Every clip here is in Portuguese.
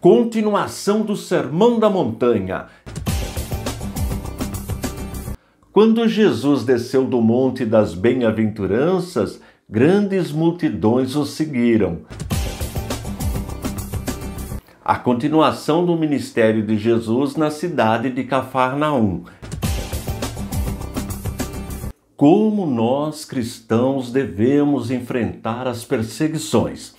Continuação do Sermão da Montanha. Quando Jesus desceu do Monte das Bem-aventuranças, grandes multidões o seguiram. A continuação do ministério de Jesus na cidade de Cafarnaum. Como nós cristãos devemos enfrentar as perseguições.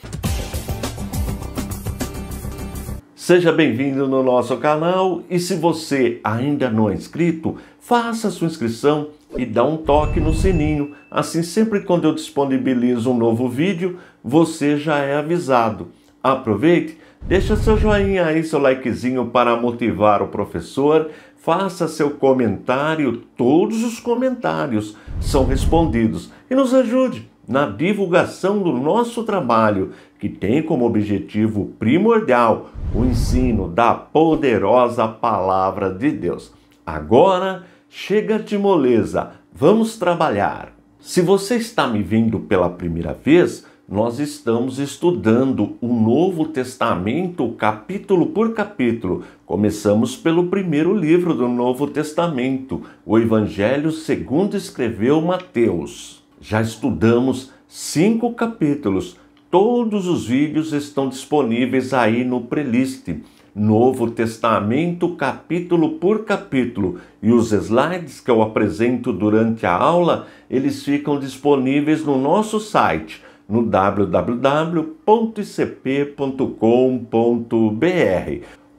Seja bem-vindo no nosso canal e se você ainda não é inscrito, faça sua inscrição e dá um toque no sininho. Assim, sempre quando eu disponibilizo um novo vídeo, você já é avisado. Aproveite, deixa seu joinha aí, seu likezinho para motivar o professor. Faça seu comentário, todos os comentários são respondidos. E nos ajude na divulgação do nosso trabalho, que tem como objetivo primordial o ensino da poderosa Palavra de Deus. Agora, chega de moleza, vamos trabalhar. Se você está me vendo pela primeira vez, nós estamos estudando o Novo Testamento capítulo por capítulo. Começamos pelo primeiro livro do Novo Testamento, o Evangelho segundo escreveu Mateus. Já estudamos cinco capítulos. Todos os vídeos estão disponíveis aí no playlist. Novo Testamento, capítulo por capítulo, e os slides que eu apresento durante a aula, eles ficam disponíveis no nosso site, no www.icp.com.br.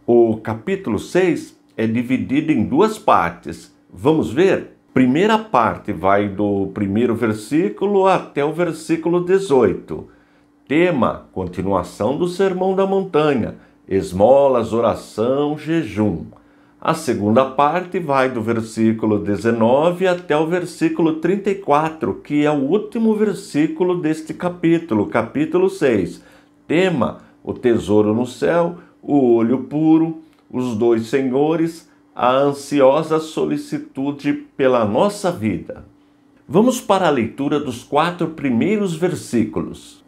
O capítulo 6 é dividido em duas partes. Vamos ver? primeira parte vai do primeiro versículo até o versículo 18. Tema: continuação do Sermão da Montanha, esmolas, oração, jejum. A segunda parte vai do versículo 19 até o versículo 34, que é o último versículo deste capítulo, capítulo 6. Tema: o tesouro no céu, o olho puro, os dois senhores, a ansiosa solicitude pela nossa vida. Vamos para a leitura dos quatro primeiros versículos.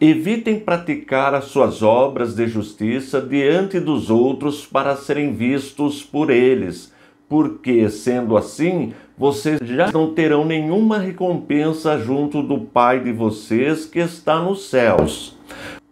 Evitem praticar as suas obras de justiça diante dos outros para serem vistos por eles, porque, sendo assim, vocês já não terão nenhuma recompensa junto do Pai de vocês que está nos céus.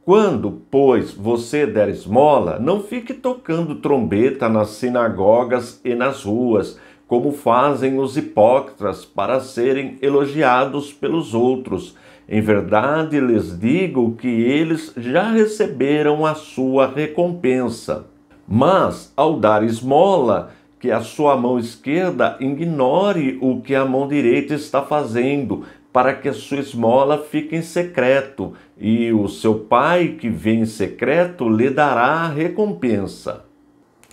Quando, pois, você der esmola, não fique tocando trombeta nas sinagogas e nas ruas, como fazem os hipócritas para serem elogiados pelos outros. Em verdade lhes digo que eles já receberam a sua recompensa. Mas, ao dar esmola, que a sua mão esquerda ignore o que a mão direita está fazendo, para que a sua esmola fique em secreto e o seu pai que vem em secreto lhe dará a recompensa.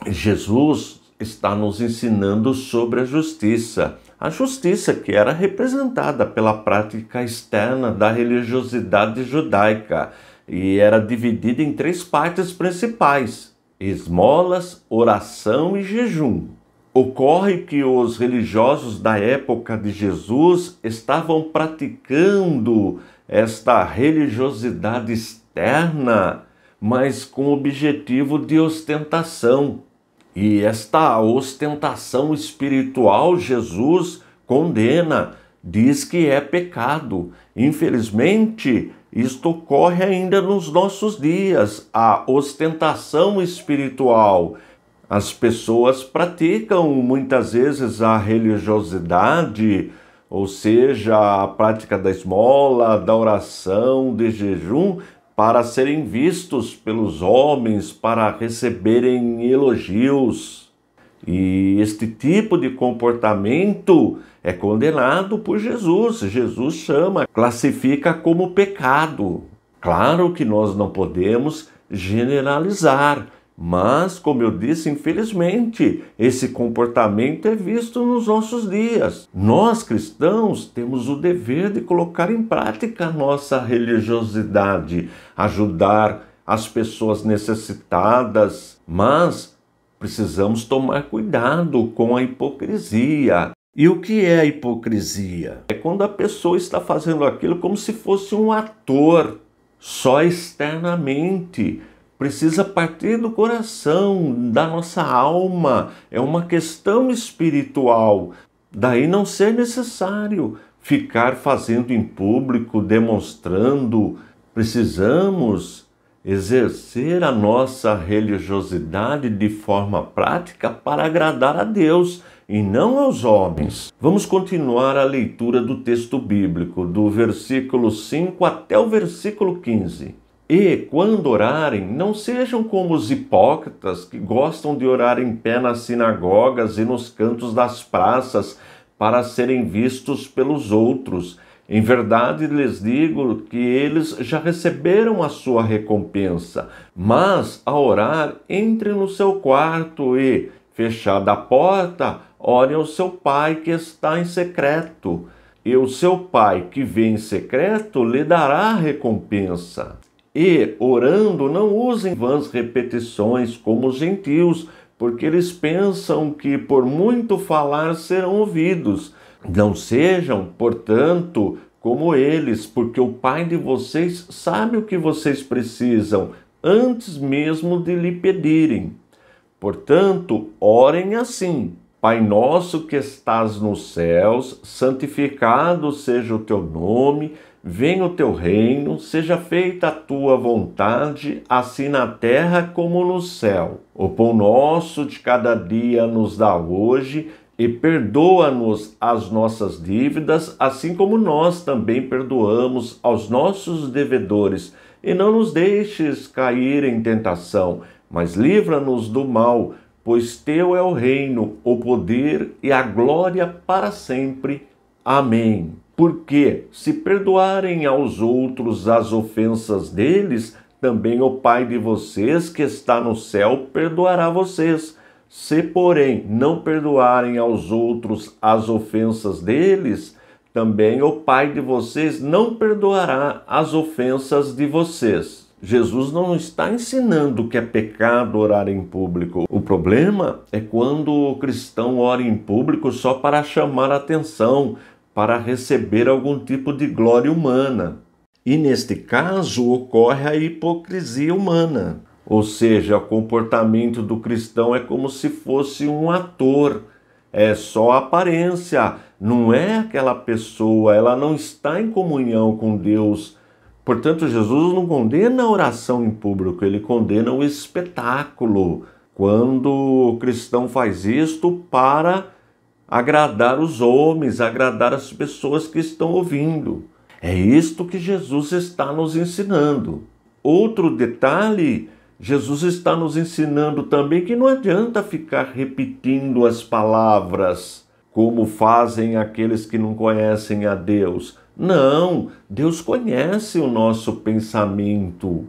Jesus está nos ensinando sobre a justiça, a justiça que era representada pela prática externa da religiosidade judaica e era dividida em três partes principais: esmolas, oração e jejum. Ocorre que os religiosos da época de Jesus estavam praticando esta religiosidade externa, mas com objetivo de ostentação. E esta ostentação espiritual, Jesus condena, diz que é pecado. Infelizmente, isto ocorre ainda nos nossos dias a ostentação espiritual. As pessoas praticam muitas vezes a religiosidade ou seja, a prática da esmola, da oração, de jejum, para serem vistos pelos homens, para receberem elogios. E este tipo de comportamento é condenado por Jesus. Jesus chama, classifica como pecado. Claro que nós não podemos generalizar, mas, como eu disse, infelizmente, esse comportamento é visto nos nossos dias. Nós cristãos temos o dever de colocar em prática a nossa religiosidade, ajudar as pessoas necessitadas, mas precisamos tomar cuidado com a hipocrisia. E o que é a hipocrisia? É quando a pessoa está fazendo aquilo como se fosse um ator, só externamente precisa partir do coração, da nossa alma, é uma questão espiritual. Daí não ser necessário ficar fazendo em público, demonstrando. Precisamos exercer a nossa religiosidade de forma prática para agradar a Deus e não aos homens. Vamos continuar a leitura do texto bíblico, do versículo 5 até o versículo 15. E, quando orarem, não sejam como os hipócritas que gostam de orar em pé nas sinagogas e nos cantos das praças para serem vistos pelos outros. Em verdade lhes digo que eles já receberam a sua recompensa. Mas, ao orar, entre no seu quarto e, fechada a porta, ore ao seu pai que está em secreto. E o seu pai que vê em secreto lhe dará a recompensa. E, orando, não usem vãs repetições como os gentios, porque eles pensam que por muito falar serão ouvidos. Não sejam, portanto, como eles, porque o Pai de vocês sabe o que vocês precisam, antes mesmo de lhe pedirem. Portanto, orem assim: Pai nosso que estás nos céus, santificado seja o teu nome Venha o teu reino, seja feita a tua vontade, assim na terra como no céu. O pão nosso de cada dia nos dá hoje e perdoa-nos as nossas dívidas, assim como nós também perdoamos aos nossos devedores. E não nos deixes cair em tentação, mas livra-nos do mal, pois teu é o reino, o poder e a glória para sempre. Amém. Porque se perdoarem aos outros as ofensas deles, também o Pai de vocês que está no céu perdoará vocês. Se, porém, não perdoarem aos outros as ofensas deles, também o Pai de vocês não perdoará as ofensas de vocês. Jesus não está ensinando que é pecado orar em público. O problema é quando o cristão ora em público só para chamar atenção, para receber algum tipo de glória humana. E neste caso ocorre a hipocrisia humana, ou seja, o comportamento do cristão é como se fosse um ator, é só aparência, não é aquela pessoa, ela não está em comunhão com Deus. Portanto, Jesus não condena a oração em público, ele condena o espetáculo. Quando o cristão faz isto para agradar os homens, agradar as pessoas que estão ouvindo. É isto que Jesus está nos ensinando. Outro detalhe, Jesus está nos ensinando também que não adianta ficar repetindo as palavras como fazem aqueles que não conhecem a Deus. Não, Deus conhece o nosso pensamento.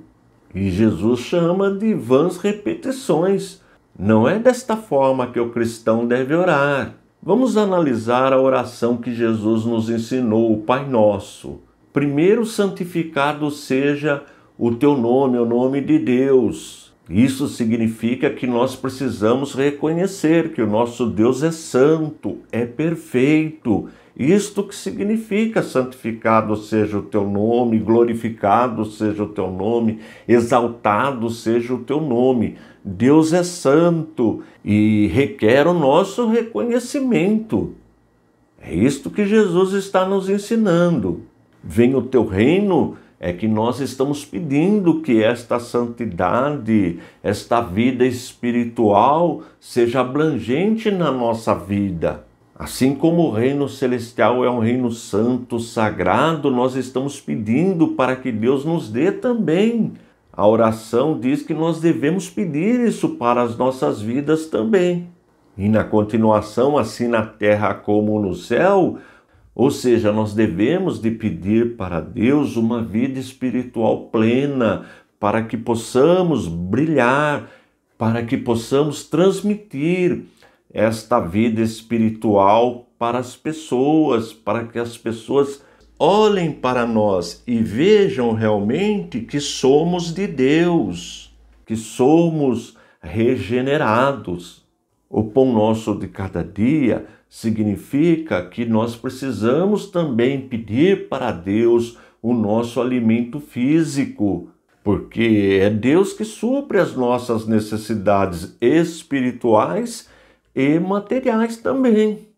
E Jesus chama de vãs repetições. Não é desta forma que o cristão deve orar. Vamos analisar a oração que Jesus nos ensinou, o Pai Nosso. Primeiro, santificado seja o teu nome, o nome de Deus. Isso significa que nós precisamos reconhecer que o nosso Deus é santo, é perfeito. Isto que significa santificado seja o teu nome, glorificado seja o teu nome, exaltado seja o teu nome. Deus é santo e requer o nosso reconhecimento. É isto que Jesus está nos ensinando. Vem o teu reino, é que nós estamos pedindo que esta santidade, esta vida espiritual seja abrangente na nossa vida. Assim como o reino celestial é um reino santo, sagrado, nós estamos pedindo para que Deus nos dê também a oração diz que nós devemos pedir isso para as nossas vidas também. E na continuação, assim na terra como no céu, ou seja, nós devemos de pedir para Deus uma vida espiritual plena, para que possamos brilhar, para que possamos transmitir esta vida espiritual para as pessoas, para que as pessoas olhem para nós e vejam realmente que somos de Deus, que somos regenerados. O pão nosso de cada dia significa que nós precisamos também pedir para Deus o nosso alimento físico, porque é Deus que supre as nossas necessidades espirituais e materiais também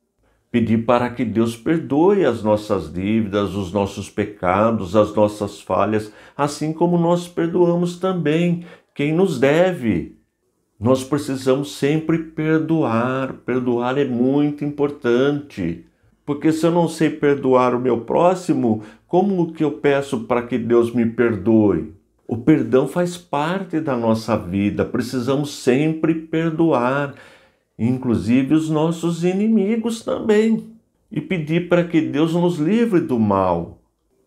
pedir para que Deus perdoe as nossas dívidas, os nossos pecados, as nossas falhas, assim como nós perdoamos também quem nos deve. Nós precisamos sempre perdoar. Perdoar é muito importante. Porque se eu não sei perdoar o meu próximo, como que eu peço para que Deus me perdoe? O perdão faz parte da nossa vida, precisamos sempre perdoar inclusive os nossos inimigos também, e pedir para que Deus nos livre do mal.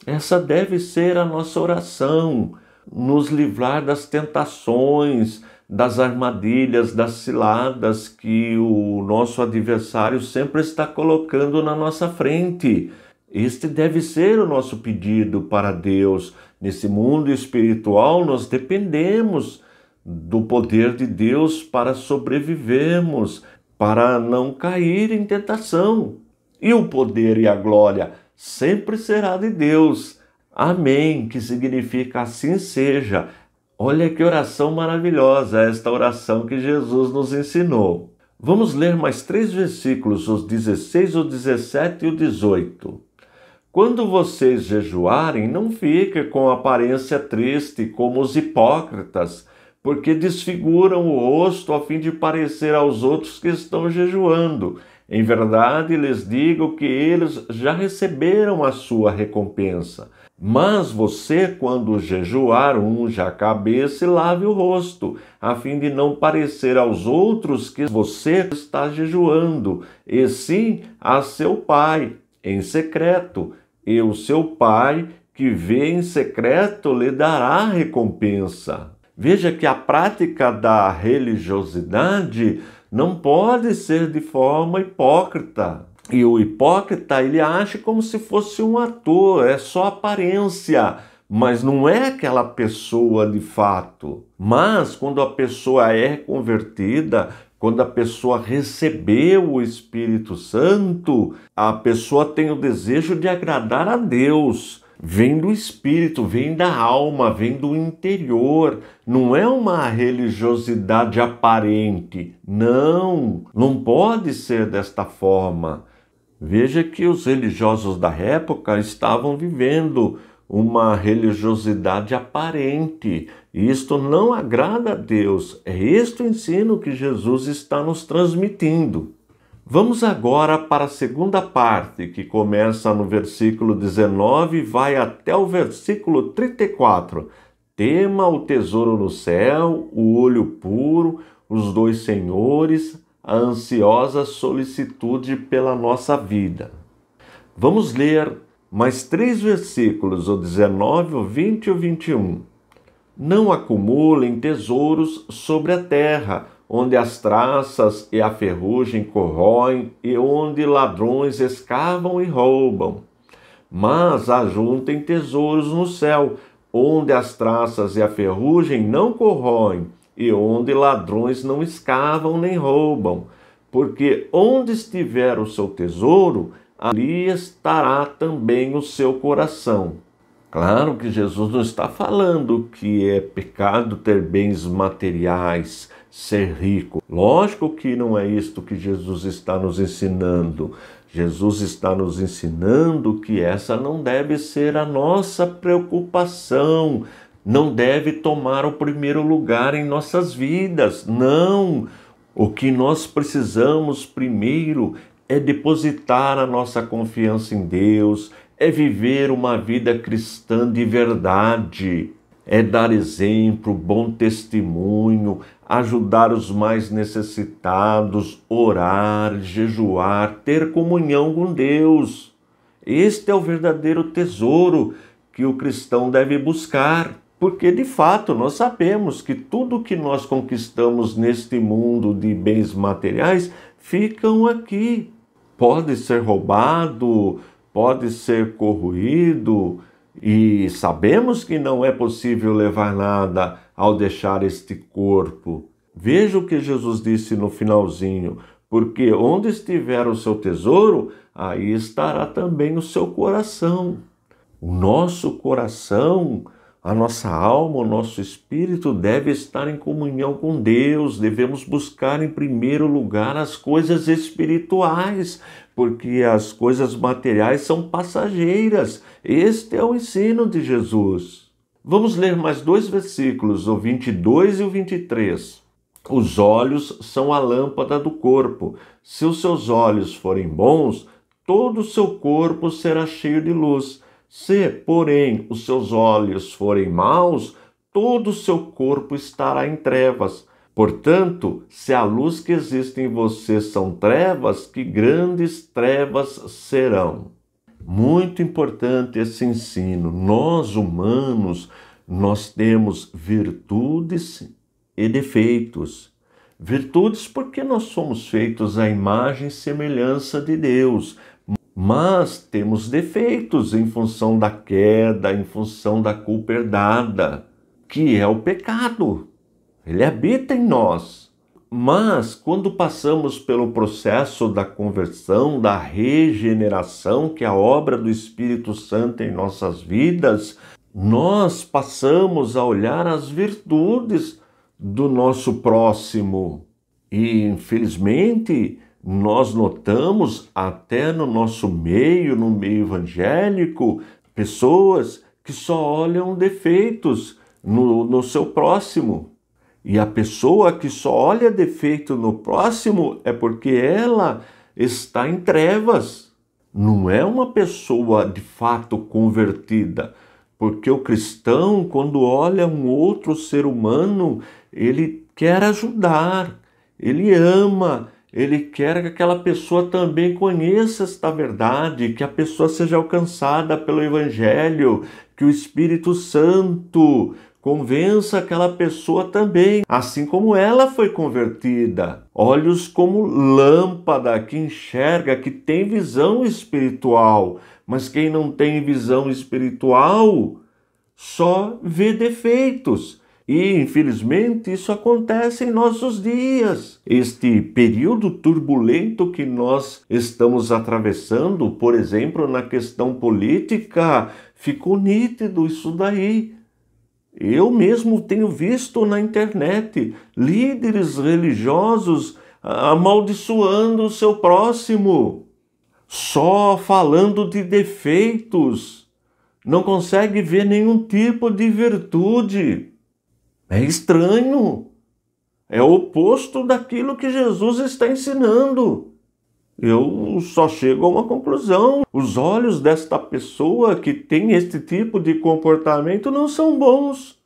Essa deve ser a nossa oração, nos livrar das tentações, das armadilhas, das ciladas que o nosso adversário sempre está colocando na nossa frente. Este deve ser o nosso pedido para Deus. Nesse mundo espiritual, nós dependemos do poder de Deus para sobrevivermos, para não cair em tentação. E o poder e a glória sempre será de Deus. Amém, que significa assim seja. Olha que oração maravilhosa esta oração que Jesus nos ensinou. Vamos ler mais três versículos, os 16, o 17 e o 18. Quando vocês jejuarem, não fiquem com aparência triste como os hipócritas porque desfiguram o rosto a fim de parecer aos outros que estão jejuando. Em verdade, lhes digo que eles já receberam a sua recompensa. Mas você, quando jejuar, unja a cabeça e lave o rosto, a fim de não parecer aos outros que você está jejuando, e sim a seu pai, em secreto. E o seu pai, que vê em secreto, lhe dará recompensa. Veja que a prática da religiosidade não pode ser de forma hipócrita. E o hipócrita, ele age como se fosse um ator, é só aparência, mas não é aquela pessoa de fato. Mas quando a pessoa é convertida, quando a pessoa recebeu o Espírito Santo, a pessoa tem o desejo de agradar a Deus vem do espírito, vem da alma, vem do interior. Não é uma religiosidade aparente. Não, não pode ser desta forma. Veja que os religiosos da época estavam vivendo uma religiosidade aparente. Isto não agrada a Deus. É este o ensino que Jesus está nos transmitindo. Vamos agora para a segunda parte, que começa no versículo 19 e vai até o versículo 34. Tema o tesouro no céu, o olho puro, os dois senhores, a ansiosa solicitude pela nossa vida. Vamos ler mais três versículos, o 19, o 20 e o 21. Não acumulem tesouros sobre a terra onde as traças e a ferrugem corroem e onde ladrões escavam e roubam. Mas ajuntem tesouros no céu, onde as traças e a ferrugem não corroem e onde ladrões não escavam nem roubam. Porque onde estiver o seu tesouro, ali estará também o seu coração. Claro que Jesus não está falando que é pecado ter bens materiais, ser rico. Lógico que não é isto que Jesus está nos ensinando. Jesus está nos ensinando que essa não deve ser a nossa preocupação, não deve tomar o primeiro lugar em nossas vidas. Não! O que nós precisamos primeiro é depositar a nossa confiança em Deus, é viver uma vida cristã de verdade, é dar exemplo, bom testemunho, ajudar os mais necessitados, orar, jejuar, ter comunhão com Deus. Este é o verdadeiro tesouro que o cristão deve buscar. Porque de fato nós sabemos que tudo que nós conquistamos neste mundo de bens materiais ficam aqui. Pode ser roubado, pode ser corroído e sabemos que não é possível levar nada ao deixar este corpo. Veja o que Jesus disse no finalzinho: porque onde estiver o seu tesouro, aí estará também o seu coração. O nosso coração, a nossa alma, o nosso espírito deve estar em comunhão com Deus, devemos buscar em primeiro lugar as coisas espirituais, porque as coisas materiais são passageiras. Este é o ensino de Jesus. Vamos ler mais dois versículos, o 22 e o 23. Os olhos são a lâmpada do corpo. Se os seus olhos forem bons, todo o seu corpo será cheio de luz. Se, porém, os seus olhos forem maus, todo o seu corpo estará em trevas. Portanto, se a luz que existe em você são trevas, que grandes trevas serão. Muito importante esse ensino. Nós humanos, nós temos virtudes e defeitos. Virtudes porque nós somos feitos à imagem e semelhança de Deus, mas temos defeitos em função da queda, em função da culpa herdada, que é o pecado. Ele habita em nós. Mas quando passamos pelo processo da conversão, da regeneração, que é a obra do Espírito Santo em nossas vidas, nós passamos a olhar as virtudes do nosso próximo. E, infelizmente, nós notamos até no nosso meio, no meio evangélico, pessoas que só olham defeitos no, no seu próximo. E a pessoa que só olha defeito no próximo é porque ela está em trevas. Não é uma pessoa de fato convertida. Porque o cristão, quando olha um outro ser humano, ele quer ajudar, ele ama, ele quer que aquela pessoa também conheça esta verdade, que a pessoa seja alcançada pelo Evangelho, que o Espírito Santo Convença aquela pessoa também, assim como ela foi convertida. Olhos como lâmpada que enxerga, que tem visão espiritual. Mas quem não tem visão espiritual só vê defeitos. E, infelizmente, isso acontece em nossos dias. Este período turbulento que nós estamos atravessando, por exemplo, na questão política, ficou nítido isso daí. Eu mesmo tenho visto na internet líderes religiosos ah, amaldiçoando o seu próximo, só falando de defeitos, não consegue ver nenhum tipo de virtude. É estranho. É o oposto daquilo que Jesus está ensinando eu só chego a uma conclusão. Os olhos desta pessoa que tem este tipo de comportamento não são bons.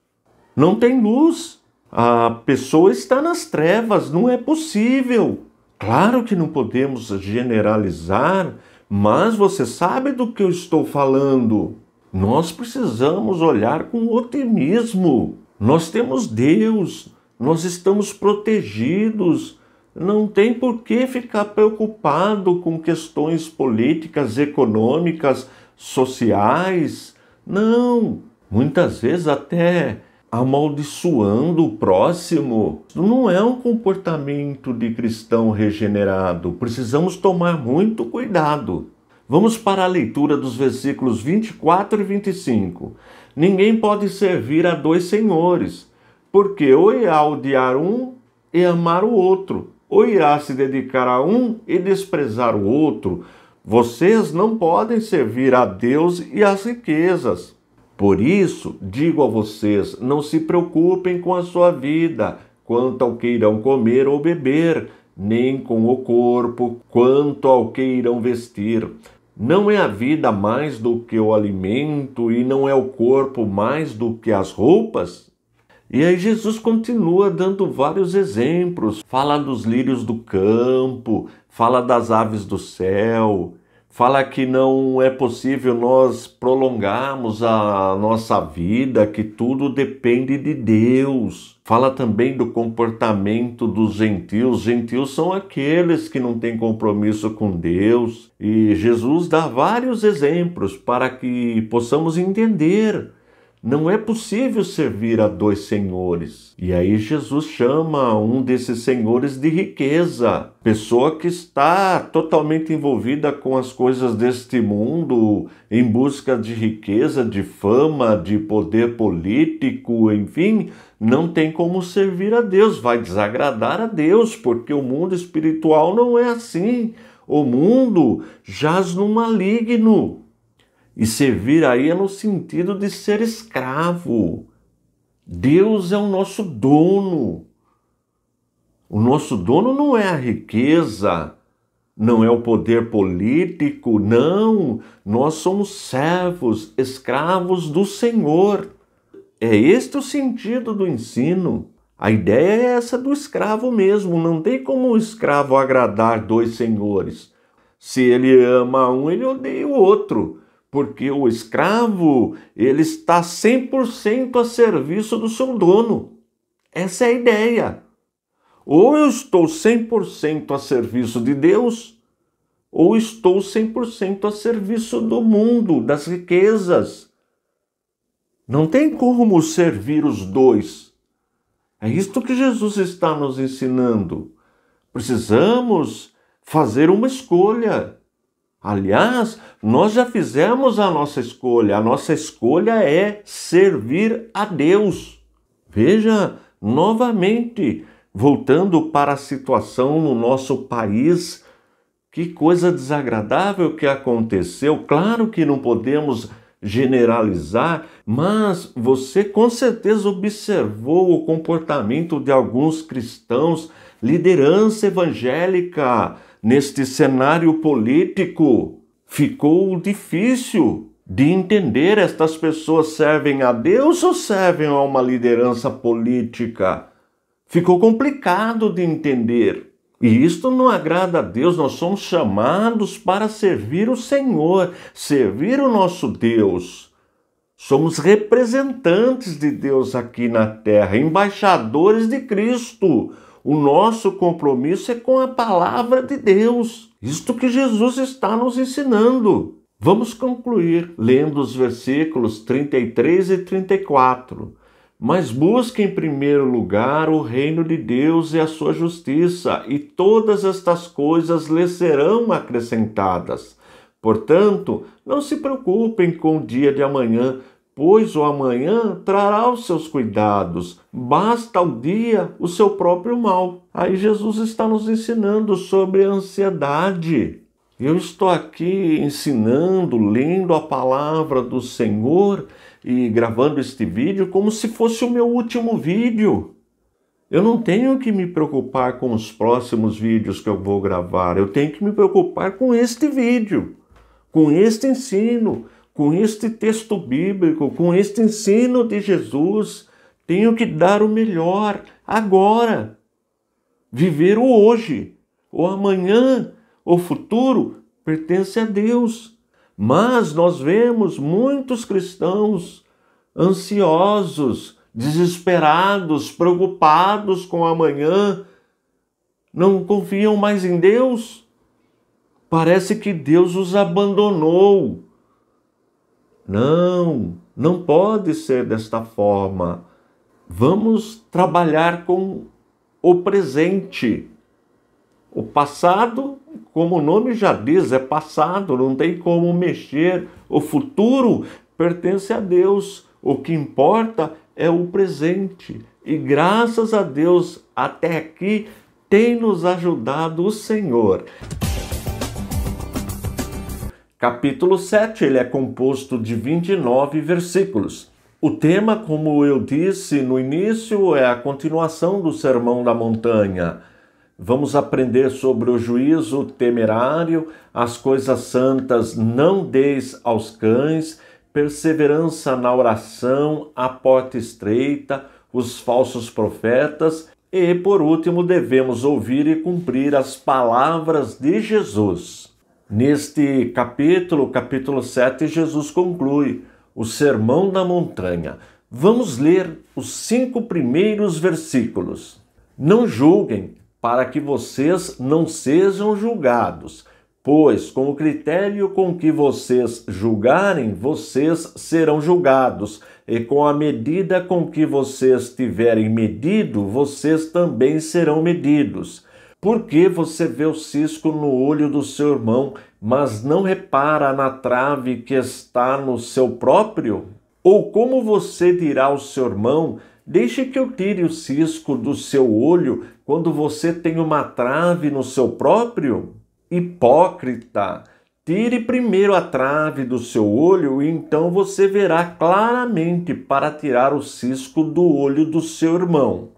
Não tem luz. A pessoa está nas trevas, não é possível. Claro que não podemos generalizar, mas você sabe do que eu estou falando. Nós precisamos olhar com otimismo. Nós temos Deus, nós estamos protegidos não tem por que ficar preocupado com questões políticas, econômicas, sociais. Não, muitas vezes até amaldiçoando o próximo. Não é um comportamento de cristão regenerado. Precisamos tomar muito cuidado. Vamos para a leitura dos versículos 24 e 25. Ninguém pode servir a dois senhores, porque ou irá é odiar um e amar o outro, ou irá se dedicar a um e desprezar o outro. Vocês não podem servir a Deus e às riquezas. Por isso, digo a vocês: não se preocupem com a sua vida, quanto ao que irão comer ou beber, nem com o corpo, quanto ao que irão vestir. Não é a vida mais do que o alimento, e não é o corpo mais do que as roupas? E aí Jesus continua dando vários exemplos. Fala dos lírios do campo, fala das aves do céu, fala que não é possível nós prolongarmos a nossa vida, que tudo depende de Deus. Fala também do comportamento dos gentios. Gentios são aqueles que não têm compromisso com Deus. E Jesus dá vários exemplos para que possamos entender não é possível servir a dois senhores. E aí Jesus chama um desses senhores de riqueza, pessoa que está totalmente envolvida com as coisas deste mundo, em busca de riqueza, de fama, de poder político, enfim, não tem como servir a Deus, vai desagradar a Deus, porque o mundo espiritual não é assim. O mundo jaz no maligno. E servir aí é no sentido de ser escravo. Deus é o nosso dono. O nosso dono não é a riqueza, não é o poder político, não. Nós somos servos, escravos do Senhor. É este o sentido do ensino. A ideia é essa do escravo mesmo. Não tem como o escravo agradar dois senhores. Se ele ama um, ele odeia o outro porque o escravo ele está 100% a serviço do seu dono. Essa é a ideia. Ou eu estou 100% a serviço de Deus, ou estou 100% a serviço do mundo, das riquezas. Não tem como servir os dois. É isto que Jesus está nos ensinando. Precisamos fazer uma escolha Aliás, nós já fizemos a nossa escolha. A nossa escolha é servir a Deus. Veja, novamente, voltando para a situação no nosso país, que coisa desagradável que aconteceu. Claro que não podemos generalizar, mas você com certeza observou o comportamento de alguns cristãos, liderança evangélica neste cenário político, ficou difícil de entender estas pessoas servem a Deus ou servem a uma liderança política. Ficou complicado de entender. E isto não agrada a Deus, nós somos chamados para servir o Senhor, servir o nosso Deus. Somos representantes de Deus aqui na terra, embaixadores de Cristo. O nosso compromisso é com a palavra de Deus. Isto que Jesus está nos ensinando. Vamos concluir lendo os versículos 33 e 34. Mas busque em primeiro lugar o reino de Deus e a sua justiça, e todas estas coisas lhe serão acrescentadas. Portanto, não se preocupem com o dia de amanhã, pois o amanhã trará os seus cuidados, basta ao dia o seu próprio mal. Aí Jesus está nos ensinando sobre a ansiedade. Eu estou aqui ensinando, lendo a palavra do Senhor e gravando este vídeo como se fosse o meu último vídeo. Eu não tenho que me preocupar com os próximos vídeos que eu vou gravar, eu tenho que me preocupar com este vídeo, com este ensino, com este texto bíblico, com este ensino de Jesus, tenho que dar o melhor agora. Viver o hoje, o amanhã, o futuro pertence a Deus. Mas nós vemos muitos cristãos ansiosos, desesperados, preocupados com o amanhã, não confiam mais em Deus. Parece que Deus os abandonou não, não pode ser desta forma. Vamos trabalhar com o presente. O passado, como o nome já diz, é passado, não tem como mexer. O futuro pertence a Deus. O que importa é o presente. E graças a Deus, até aqui tem nos ajudado o Senhor. Capítulo 7, ele é composto de 29 versículos. O tema, como eu disse no início, é a continuação do Sermão da Montanha. Vamos aprender sobre o juízo temerário, as coisas santas não deis aos cães, perseverança na oração, a porta estreita, os falsos profetas e, por último, devemos ouvir e cumprir as palavras de Jesus. Neste capítulo, capítulo 7, Jesus conclui o Sermão da Montanha. Vamos ler os cinco primeiros versículos. Não julguem, para que vocês não sejam julgados, pois com o critério com que vocês julgarem, vocês serão julgados, e com a medida com que vocês tiverem medido, vocês também serão medidos. Porque você vê o cisco no olho do seu irmão, mas não repara na trave que está no seu próprio? Ou como você dirá ao seu irmão: Deixe que eu tire o cisco do seu olho quando você tem uma trave no seu próprio? Hipócrita! Tire primeiro a trave do seu olho e então você verá claramente para tirar o cisco do olho do seu irmão.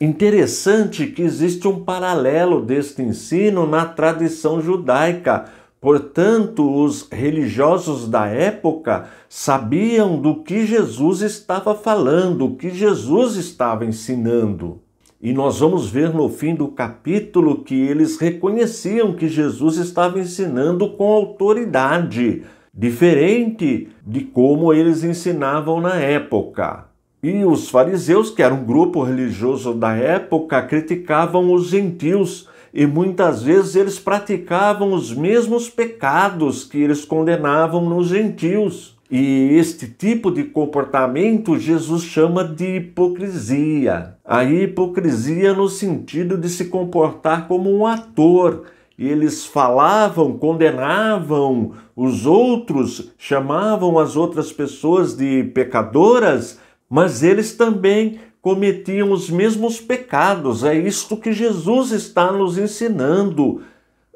Interessante que existe um paralelo deste ensino na tradição judaica. Portanto, os religiosos da época sabiam do que Jesus estava falando, o que Jesus estava ensinando. E nós vamos ver no fim do capítulo que eles reconheciam que Jesus estava ensinando com autoridade, diferente de como eles ensinavam na época. E os fariseus, que era um grupo religioso da época, criticavam os gentios e muitas vezes eles praticavam os mesmos pecados que eles condenavam nos gentios. E este tipo de comportamento Jesus chama de hipocrisia. A hipocrisia no sentido de se comportar como um ator. E eles falavam, condenavam os outros, chamavam as outras pessoas de pecadoras mas eles também cometiam os mesmos pecados. É isto que Jesus está nos ensinando.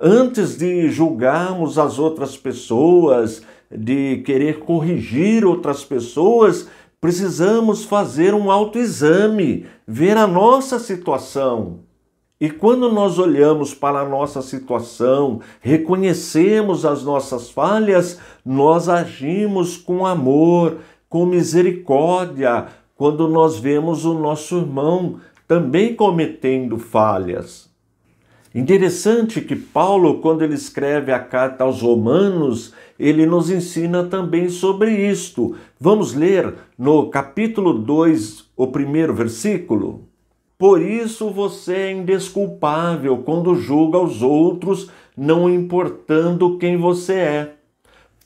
Antes de julgarmos as outras pessoas, de querer corrigir outras pessoas, precisamos fazer um autoexame, ver a nossa situação. E quando nós olhamos para a nossa situação, reconhecemos as nossas falhas, nós agimos com amor, com misericórdia quando nós vemos o nosso irmão também cometendo falhas. Interessante que Paulo, quando ele escreve a carta aos Romanos, ele nos ensina também sobre isto. Vamos ler no capítulo 2, o primeiro versículo. Por isso você é indesculpável quando julga os outros, não importando quem você é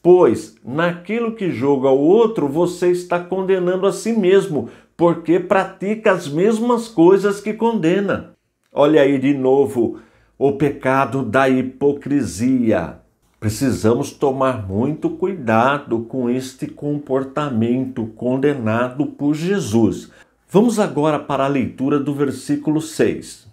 Pois naquilo que julga o outro, você está condenando a si mesmo, porque pratica as mesmas coisas que condena. Olha aí de novo o pecado da hipocrisia. Precisamos tomar muito cuidado com este comportamento condenado por Jesus. Vamos agora para a leitura do versículo 6.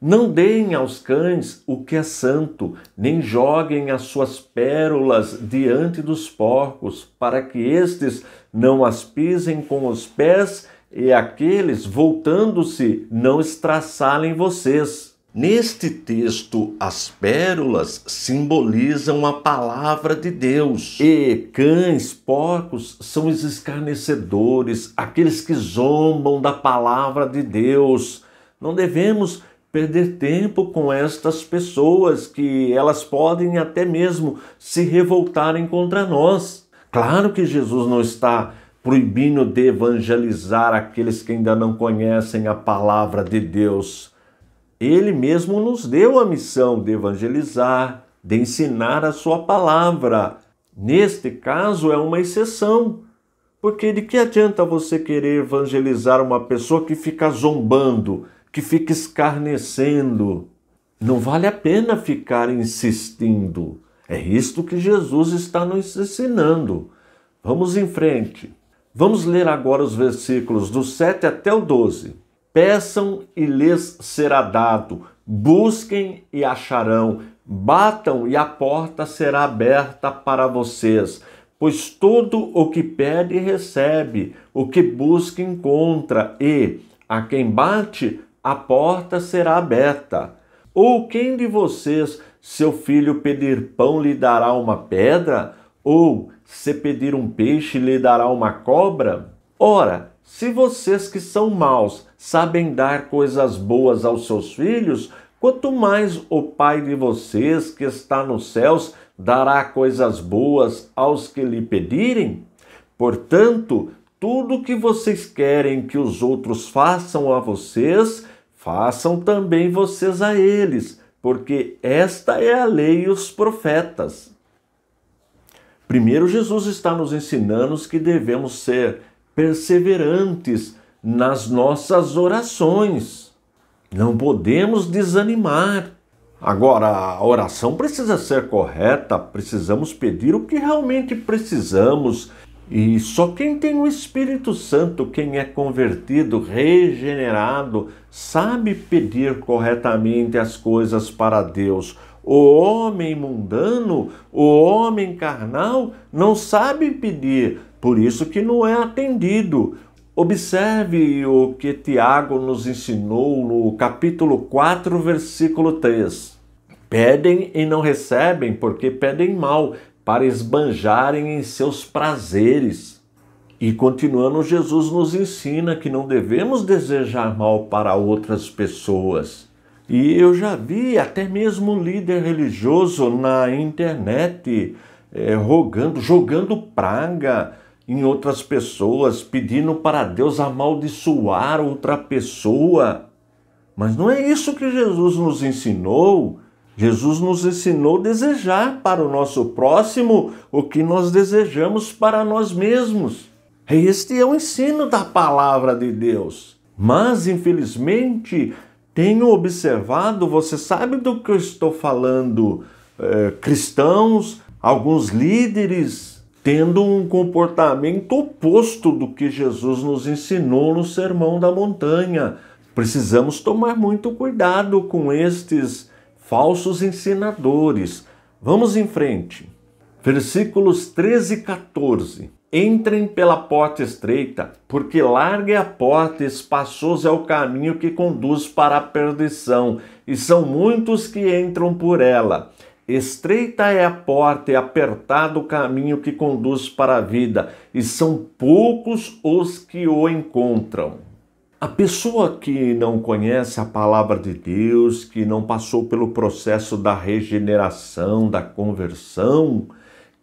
Não deem aos cães o que é santo, nem joguem as suas pérolas diante dos porcos, para que estes não as pisem com os pés e aqueles, voltando-se, não estraçalem vocês. Neste texto, as pérolas simbolizam a palavra de Deus. E cães, porcos são os escarnecedores, aqueles que zombam da palavra de Deus. Não devemos perder tempo com estas pessoas que elas podem até mesmo se revoltarem contra nós. Claro que Jesus não está proibindo de evangelizar aqueles que ainda não conhecem a palavra de Deus. Ele mesmo nos deu a missão de evangelizar, de ensinar a sua palavra. Neste caso é uma exceção, porque de que adianta você querer evangelizar uma pessoa que fica zombando, que fica escarnecendo. Não vale a pena ficar insistindo. É isto que Jesus está nos ensinando. Vamos em frente. Vamos ler agora os versículos do 7 até o 12. Peçam e lhes será dado, busquem e acharão, batam e a porta será aberta para vocês. Pois todo o que pede recebe, o que busca encontra, e a quem bate, a porta será aberta. Ou quem de vocês, seu filho pedir pão, lhe dará uma pedra? Ou, se pedir um peixe, lhe dará uma cobra? Ora, se vocês que são maus sabem dar coisas boas aos seus filhos, quanto mais o Pai de vocês que está nos céus dará coisas boas aos que lhe pedirem? Portanto, tudo que vocês querem que os outros façam a vocês, façam também vocês a eles, porque esta é a lei e os profetas. Primeiro, Jesus está nos ensinando que devemos ser perseverantes nas nossas orações. Não podemos desanimar. Agora, a oração precisa ser correta, precisamos pedir o que realmente precisamos e só quem tem o Espírito Santo, quem é convertido, regenerado, sabe pedir corretamente as coisas para Deus. O homem mundano, o homem carnal, não sabe pedir, por isso que não é atendido. Observe o que Tiago nos ensinou no capítulo 4, versículo 3. Pedem e não recebem, porque pedem mal, para esbanjarem em seus prazeres. E continuando, Jesus nos ensina que não devemos desejar mal para outras pessoas. E eu já vi até mesmo um líder religioso na internet é, rogando, jogando praga em outras pessoas, pedindo para Deus amaldiçoar outra pessoa. Mas não é isso que Jesus nos ensinou. Jesus nos ensinou a desejar para o nosso próximo o que nós desejamos para nós mesmos. Este é o ensino da palavra de Deus. Mas, infelizmente, tenho observado, você sabe do que eu estou falando, é, cristãos, alguns líderes, tendo um comportamento oposto do que Jesus nos ensinou no Sermão da Montanha. Precisamos tomar muito cuidado com estes falsos ensinadores. Vamos em frente. Versículos 13 e 14. Entrem pela porta estreita, porque larga é a porta e espaçoso é o caminho que conduz para a perdição, e são muitos que entram por ela. Estreita é a porta e apertado o caminho que conduz para a vida, e são poucos os que o encontram. A pessoa que não conhece a palavra de Deus, que não passou pelo processo da regeneração, da conversão,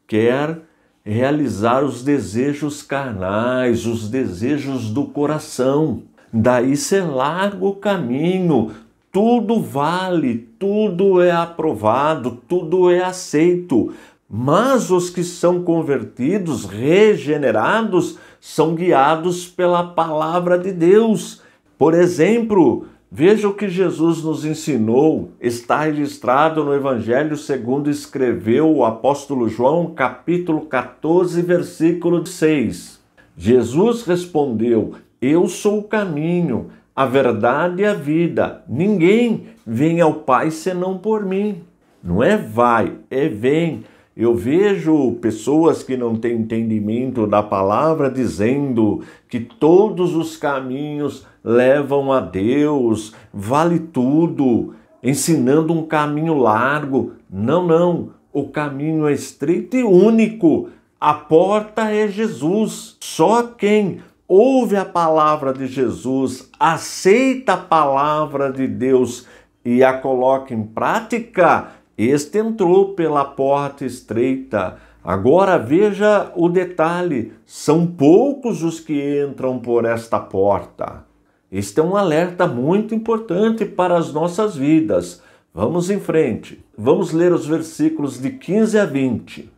quer realizar os desejos carnais, os desejos do coração. Daí se larga o caminho, tudo vale, tudo é aprovado, tudo é aceito. Mas os que são convertidos, regenerados, são guiados pela palavra de Deus. Por exemplo, veja o que Jesus nos ensinou, está registrado no Evangelho segundo escreveu o apóstolo João, capítulo 14, versículo 6. Jesus respondeu: Eu sou o caminho, a verdade e a vida. Ninguém vem ao Pai senão por mim. Não é vai, é vem. Eu vejo pessoas que não têm entendimento da palavra dizendo que todos os caminhos levam a Deus, vale tudo, ensinando um caminho largo. Não, não. O caminho é estreito e único. A porta é Jesus. Só quem ouve a palavra de Jesus, aceita a palavra de Deus e a coloca em prática este entrou pela porta estreita. Agora veja o detalhe: são poucos os que entram por esta porta. Este é um alerta muito importante para as nossas vidas. Vamos em frente. Vamos ler os versículos de 15 a 20.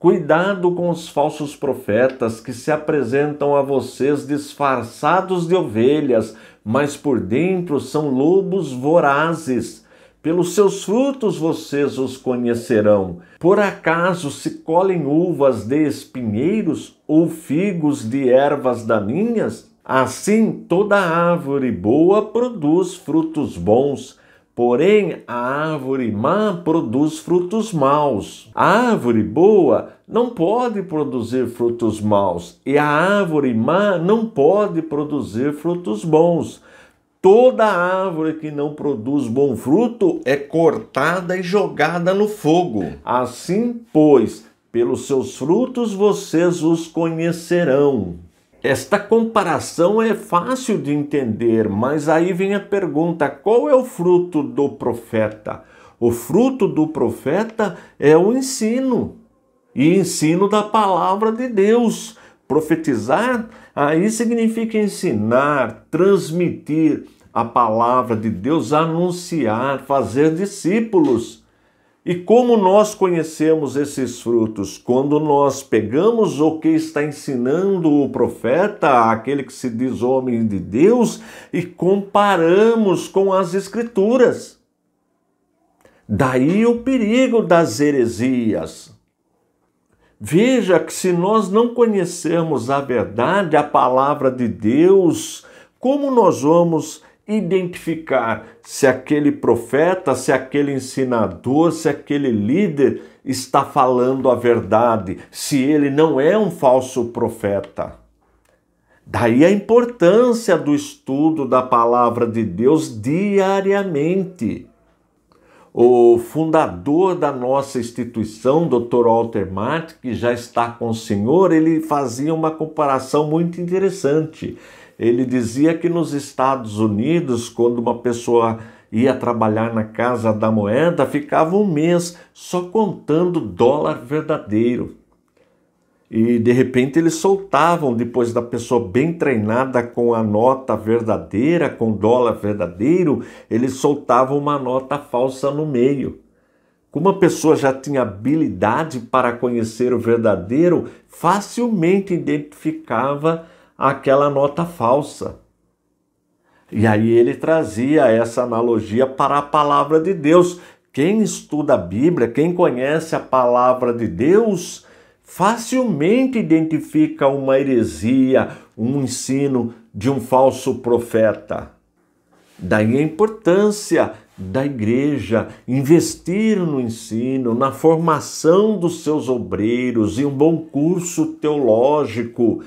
Cuidado com os falsos profetas que se apresentam a vocês disfarçados de ovelhas, mas por dentro são lobos vorazes. Pelos seus frutos vocês os conhecerão. Por acaso se colhem uvas de espinheiros ou figos de ervas daninhas? Assim, toda árvore boa produz frutos bons, porém a árvore má produz frutos maus. A árvore boa não pode produzir frutos maus, e a árvore má não pode produzir frutos bons Toda árvore que não produz bom fruto é cortada e jogada no fogo. Assim, pois, pelos seus frutos vocês os conhecerão. Esta comparação é fácil de entender, mas aí vem a pergunta: qual é o fruto do profeta? O fruto do profeta é o ensino e ensino da palavra de Deus. Profetizar aí significa ensinar, transmitir a palavra de Deus, anunciar, fazer discípulos. E como nós conhecemos esses frutos? Quando nós pegamos o que está ensinando o profeta, aquele que se diz homem de Deus, e comparamos com as Escrituras. Daí o perigo das heresias. Veja que se nós não conhecermos a verdade, a palavra de Deus, como nós vamos identificar se aquele profeta, se aquele ensinador, se aquele líder está falando a verdade, se ele não é um falso profeta. Daí a importância do estudo da palavra de Deus diariamente o fundador da nossa instituição, Dr. Walter Matt, que já está com o senhor, ele fazia uma comparação muito interessante. Ele dizia que nos Estados Unidos, quando uma pessoa ia trabalhar na Casa da Moeda, ficava um mês só contando dólar verdadeiro e de repente eles soltavam depois da pessoa bem treinada com a nota verdadeira, com dólar verdadeiro, eles soltavam uma nota falsa no meio. Como a pessoa já tinha habilidade para conhecer o verdadeiro, facilmente identificava aquela nota falsa. E aí ele trazia essa analogia para a palavra de Deus. Quem estuda a Bíblia, quem conhece a palavra de Deus, facilmente identifica uma heresia, um ensino de um falso profeta. Daí a importância da igreja investir no ensino, na formação dos seus obreiros, e um bom curso teológico,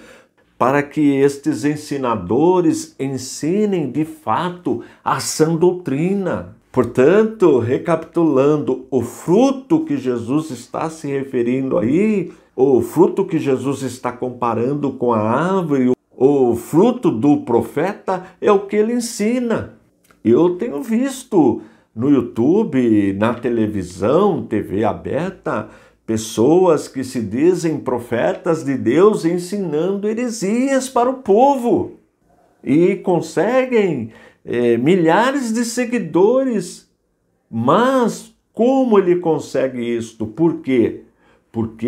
para que estes ensinadores ensinem de fato a sã doutrina. Portanto, recapitulando, o fruto que Jesus está se referindo aí o fruto que Jesus está comparando com a árvore, o fruto do profeta é o que ele ensina. Eu tenho visto no YouTube, na televisão, TV aberta, pessoas que se dizem profetas de Deus ensinando heresias para o povo e conseguem é, milhares de seguidores. Mas como ele consegue isto? Por quê? porque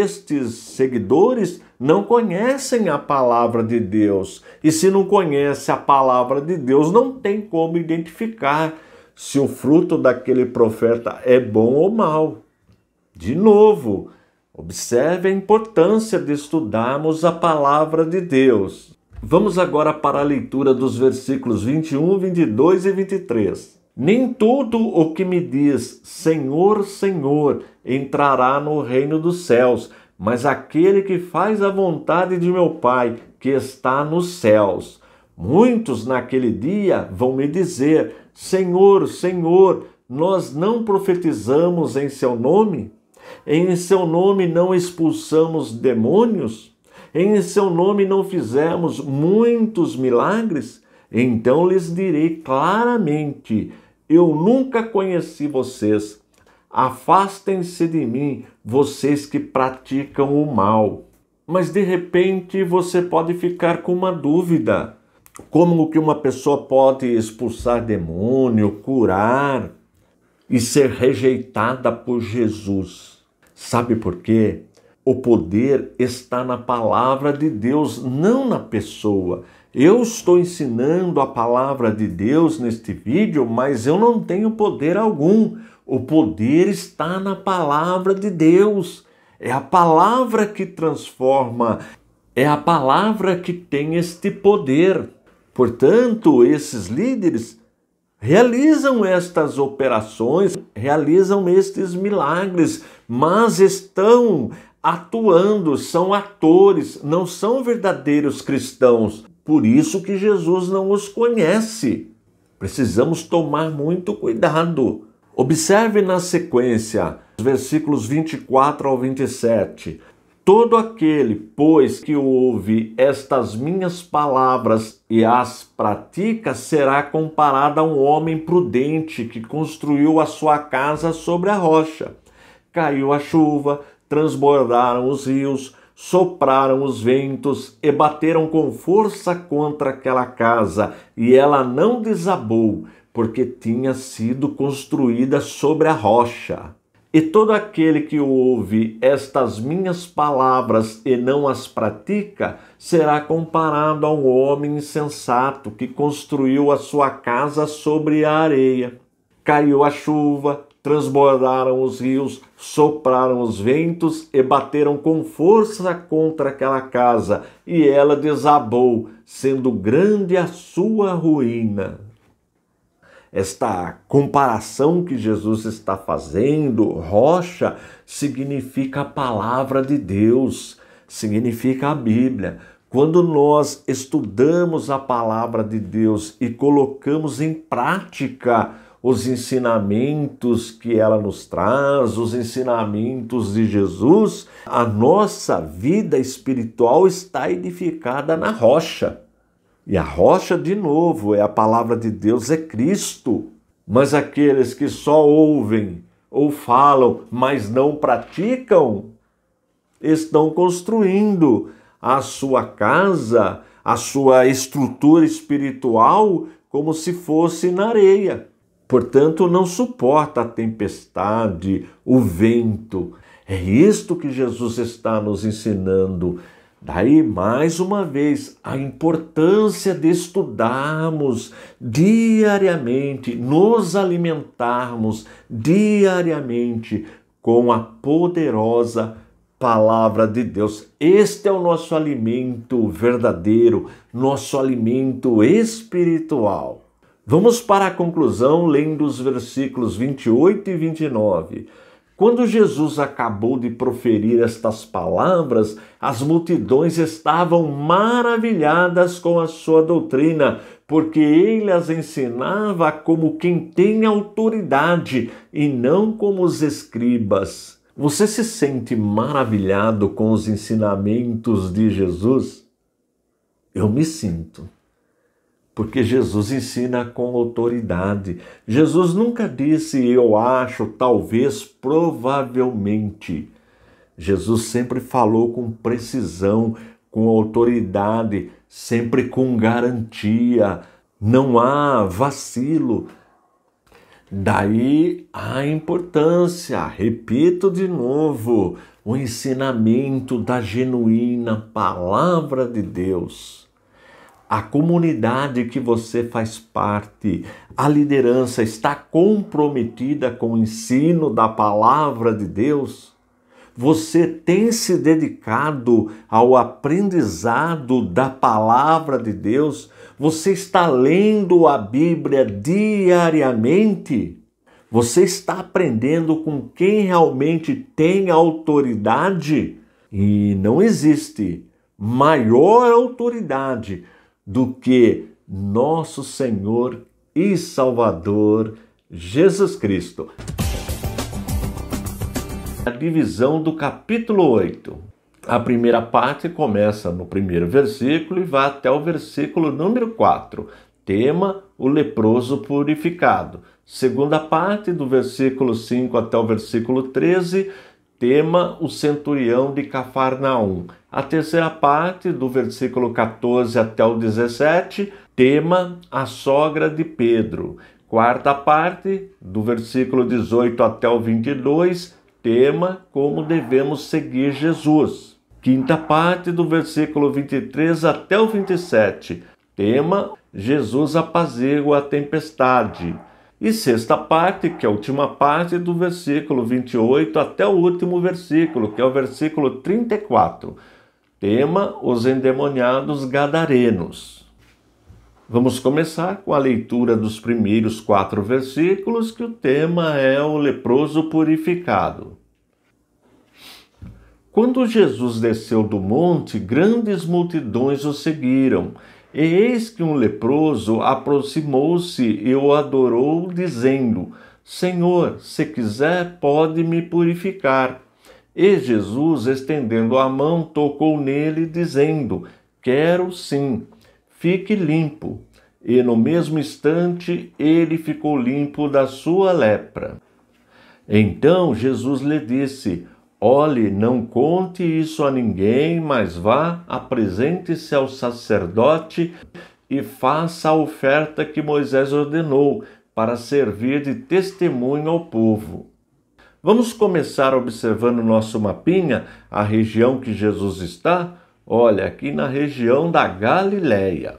estes seguidores não conhecem a palavra de Deus. E se não conhece a palavra de Deus, não tem como identificar se o fruto daquele profeta é bom ou mal. De novo, observe a importância de estudarmos a palavra de Deus. Vamos agora para a leitura dos versículos 21, 22 e 23. Nem tudo o que me diz Senhor, Senhor entrará no reino dos céus, mas aquele que faz a vontade de meu Pai, que está nos céus. Muitos naquele dia vão me dizer: Senhor, Senhor, nós não profetizamos em seu nome? Em seu nome não expulsamos demônios? Em seu nome não fizemos muitos milagres? Então lhes direi claramente: Eu nunca conheci vocês. Afastem-se de mim, vocês que praticam o mal. Mas de repente você pode ficar com uma dúvida: como que uma pessoa pode expulsar demônio, curar e ser rejeitada por Jesus? Sabe por quê? O poder está na palavra de Deus, não na pessoa. Eu estou ensinando a palavra de Deus neste vídeo, mas eu não tenho poder algum. O poder está na palavra de Deus. É a palavra que transforma, é a palavra que tem este poder. Portanto, esses líderes realizam estas operações, realizam estes milagres, mas estão atuando, são atores, não são verdadeiros cristãos. Por isso que Jesus não os conhece. Precisamos tomar muito cuidado. Observe na sequência, versículos 24 ao 27. Todo aquele, pois, que ouve estas minhas palavras e as pratica, será comparado a um homem prudente que construiu a sua casa sobre a rocha. Caiu a chuva, transbordaram os rios, sopraram os ventos e bateram com força contra aquela casa, e ela não desabou, porque tinha sido construída sobre a rocha. E todo aquele que ouve estas minhas palavras e não as pratica, será comparado a um homem insensato que construiu a sua casa sobre a areia. Caiu a chuva, transbordaram os rios, sopraram os ventos e bateram com força contra aquela casa, e ela desabou, sendo grande a sua ruína. Esta comparação que Jesus está fazendo, rocha, significa a palavra de Deus, significa a Bíblia. Quando nós estudamos a palavra de Deus e colocamos em prática os ensinamentos que ela nos traz, os ensinamentos de Jesus, a nossa vida espiritual está edificada na rocha. E a rocha, de novo, é a palavra de Deus, é Cristo. Mas aqueles que só ouvem ou falam, mas não praticam, estão construindo a sua casa, a sua estrutura espiritual, como se fosse na areia portanto, não suporta a tempestade, o vento. É isto que Jesus está nos ensinando. Daí, mais uma vez, a importância de estudarmos diariamente, nos alimentarmos diariamente com a poderosa palavra de Deus. Este é o nosso alimento verdadeiro, nosso alimento espiritual. Vamos para a conclusão lendo os versículos 28 e 29. Quando Jesus acabou de proferir estas palavras, as multidões estavam maravilhadas com a sua doutrina, porque ele as ensinava como quem tem autoridade e não como os escribas. Você se sente maravilhado com os ensinamentos de Jesus? Eu me sinto. Porque Jesus ensina com autoridade. Jesus nunca disse eu acho, talvez, provavelmente. Jesus sempre falou com precisão, com autoridade, sempre com garantia. Não há vacilo. Daí a importância, repito de novo, o ensinamento da genuína palavra de Deus a comunidade que você faz parte, a liderança está comprometida com o ensino da palavra de Deus? Você tem se dedicado ao aprendizado da palavra de Deus? Você está lendo a Bíblia diariamente? Você está aprendendo com quem realmente tem autoridade? E não existe maior autoridade do que nosso Senhor e Salvador Jesus Cristo. A divisão do capítulo 8. A primeira parte começa no primeiro versículo e vai até o versículo número 4. Tema: o leproso purificado. Segunda parte, do versículo 5 até o versículo 13 tema o centurião de Cafarnaum. A terceira parte, do versículo 14 até o 17, tema a sogra de Pedro. Quarta parte, do versículo 18 até o 22, tema como devemos seguir Jesus. Quinta parte, do versículo 23 até o 27, tema Jesus apazigua a tempestade. E sexta parte, que é a última parte do versículo 28 até o último versículo, que é o versículo 34. Tema: os endemoniados gadarenos. Vamos começar com a leitura dos primeiros quatro versículos, que o tema é o leproso purificado. Quando Jesus desceu do monte, grandes multidões o seguiram e eis que um leproso aproximou-se e o adorou, dizendo: Senhor, se quiser, pode me purificar. E Jesus, estendendo a mão, tocou nele, dizendo: Quero sim, fique limpo. E no mesmo instante ele ficou limpo da sua lepra. Então Jesus lhe disse: Olhe, não conte isso a ninguém, mas vá, apresente-se ao sacerdote e faça a oferta que Moisés ordenou, para servir de testemunho ao povo. Vamos começar observando nosso mapinha, a região que Jesus está? Olha, aqui na região da Galileia.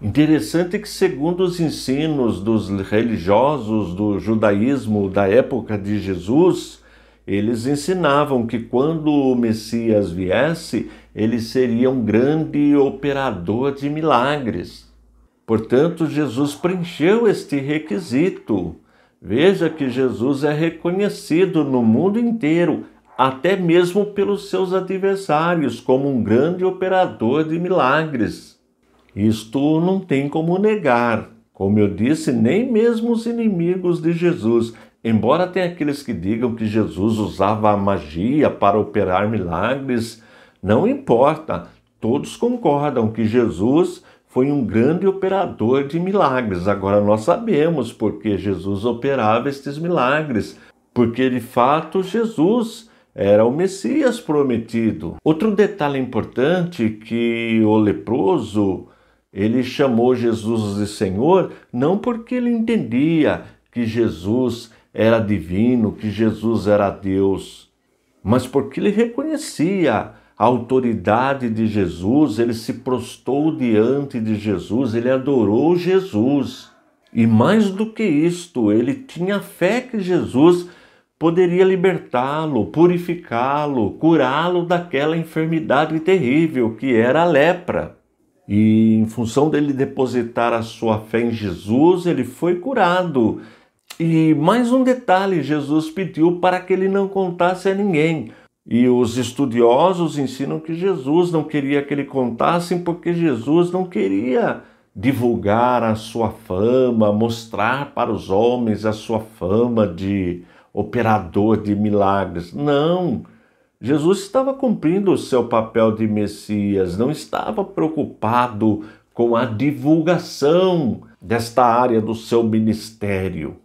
Interessante que, segundo os ensinos dos religiosos do judaísmo da época de Jesus, eles ensinavam que quando o Messias viesse, ele seria um grande operador de milagres. Portanto, Jesus preencheu este requisito. Veja que Jesus é reconhecido no mundo inteiro, até mesmo pelos seus adversários, como um grande operador de milagres. Isto não tem como negar. Como eu disse, nem mesmo os inimigos de Jesus, Embora tenha aqueles que digam que Jesus usava a magia para operar milagres, não importa, todos concordam que Jesus foi um grande operador de milagres. Agora nós sabemos porque Jesus operava estes milagres, porque de fato Jesus era o Messias prometido. Outro detalhe importante é que o leproso ele chamou Jesus de Senhor não porque ele entendia que Jesus era divino, que Jesus era Deus, mas porque ele reconhecia a autoridade de Jesus, ele se prostou diante de Jesus, ele adorou Jesus. E mais do que isto, ele tinha fé que Jesus poderia libertá-lo, purificá-lo, curá-lo daquela enfermidade terrível que era a lepra. E em função dele depositar a sua fé em Jesus, ele foi curado e mais um detalhe: Jesus pediu para que ele não contasse a ninguém. E os estudiosos ensinam que Jesus não queria que ele contasse porque Jesus não queria divulgar a sua fama, mostrar para os homens a sua fama de operador de milagres. Não! Jesus estava cumprindo o seu papel de Messias, não estava preocupado com a divulgação desta área do seu ministério.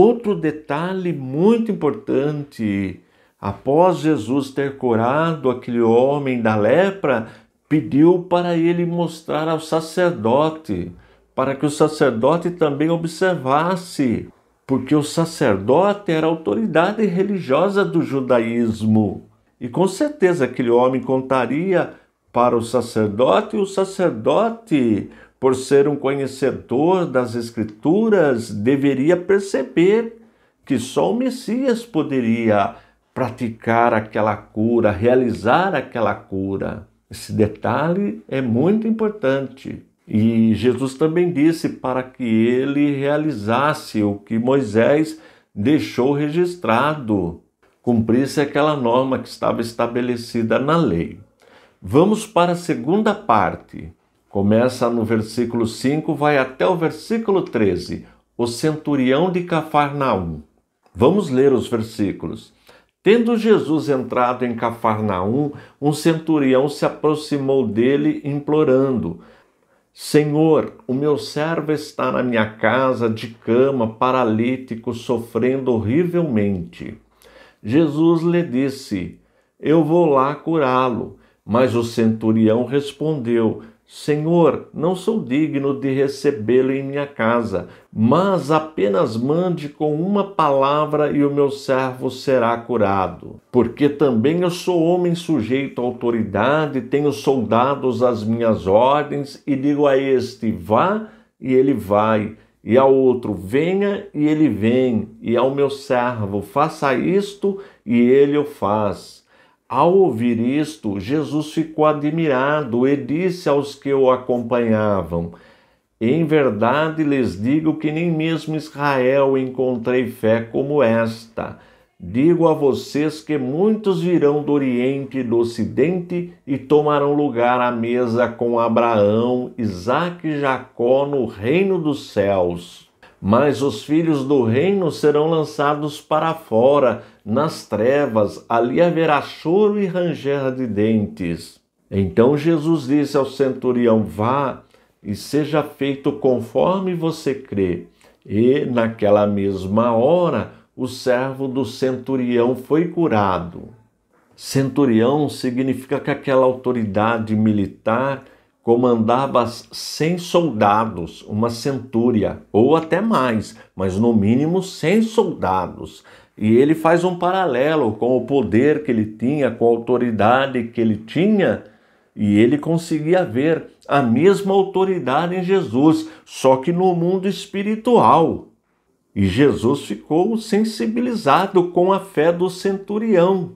Outro detalhe muito importante, após Jesus ter curado aquele homem da lepra, pediu para ele mostrar ao sacerdote, para que o sacerdote também observasse, porque o sacerdote era a autoridade religiosa do judaísmo. E com certeza aquele homem contaria para o sacerdote, e o sacerdote por ser um conhecedor das Escrituras, deveria perceber que só o Messias poderia praticar aquela cura, realizar aquela cura. Esse detalhe é muito importante. E Jesus também disse para que ele realizasse o que Moisés deixou registrado, cumprisse aquela norma que estava estabelecida na lei. Vamos para a segunda parte. Começa no versículo 5, vai até o versículo 13, o centurião de Cafarnaum. Vamos ler os versículos. Tendo Jesus entrado em Cafarnaum, um centurião se aproximou dele, implorando: Senhor, o meu servo está na minha casa, de cama, paralítico, sofrendo horrivelmente. Jesus lhe disse: Eu vou lá curá-lo. Mas o centurião respondeu: Senhor, não sou digno de recebê-lo em minha casa, mas apenas mande com uma palavra e o meu servo será curado. Porque também eu sou homem sujeito à autoridade, tenho soldados às minhas ordens, e digo a este: vá, e ele vai, e ao outro: venha, e ele vem, e ao meu servo: faça isto, e ele o faz. Ao ouvir isto, Jesus ficou admirado e disse aos que o acompanhavam: Em verdade lhes digo que nem mesmo Israel encontrei fé como esta. Digo a vocês que muitos virão do Oriente e do Ocidente e tomarão lugar à mesa com Abraão, Isaque e Jacó no reino dos céus. Mas os filhos do reino serão lançados para fora nas trevas, ali haverá choro e ranger de dentes. Então Jesus disse ao centurião: Vá e seja feito conforme você crê. E naquela mesma hora, o servo do centurião foi curado. Centurião significa que aquela autoridade militar comandava 100 soldados, uma centúria, ou até mais, mas no mínimo 100 soldados. E ele faz um paralelo com o poder que ele tinha, com a autoridade que ele tinha, e ele conseguia ver a mesma autoridade em Jesus, só que no mundo espiritual. E Jesus ficou sensibilizado com a fé do centurião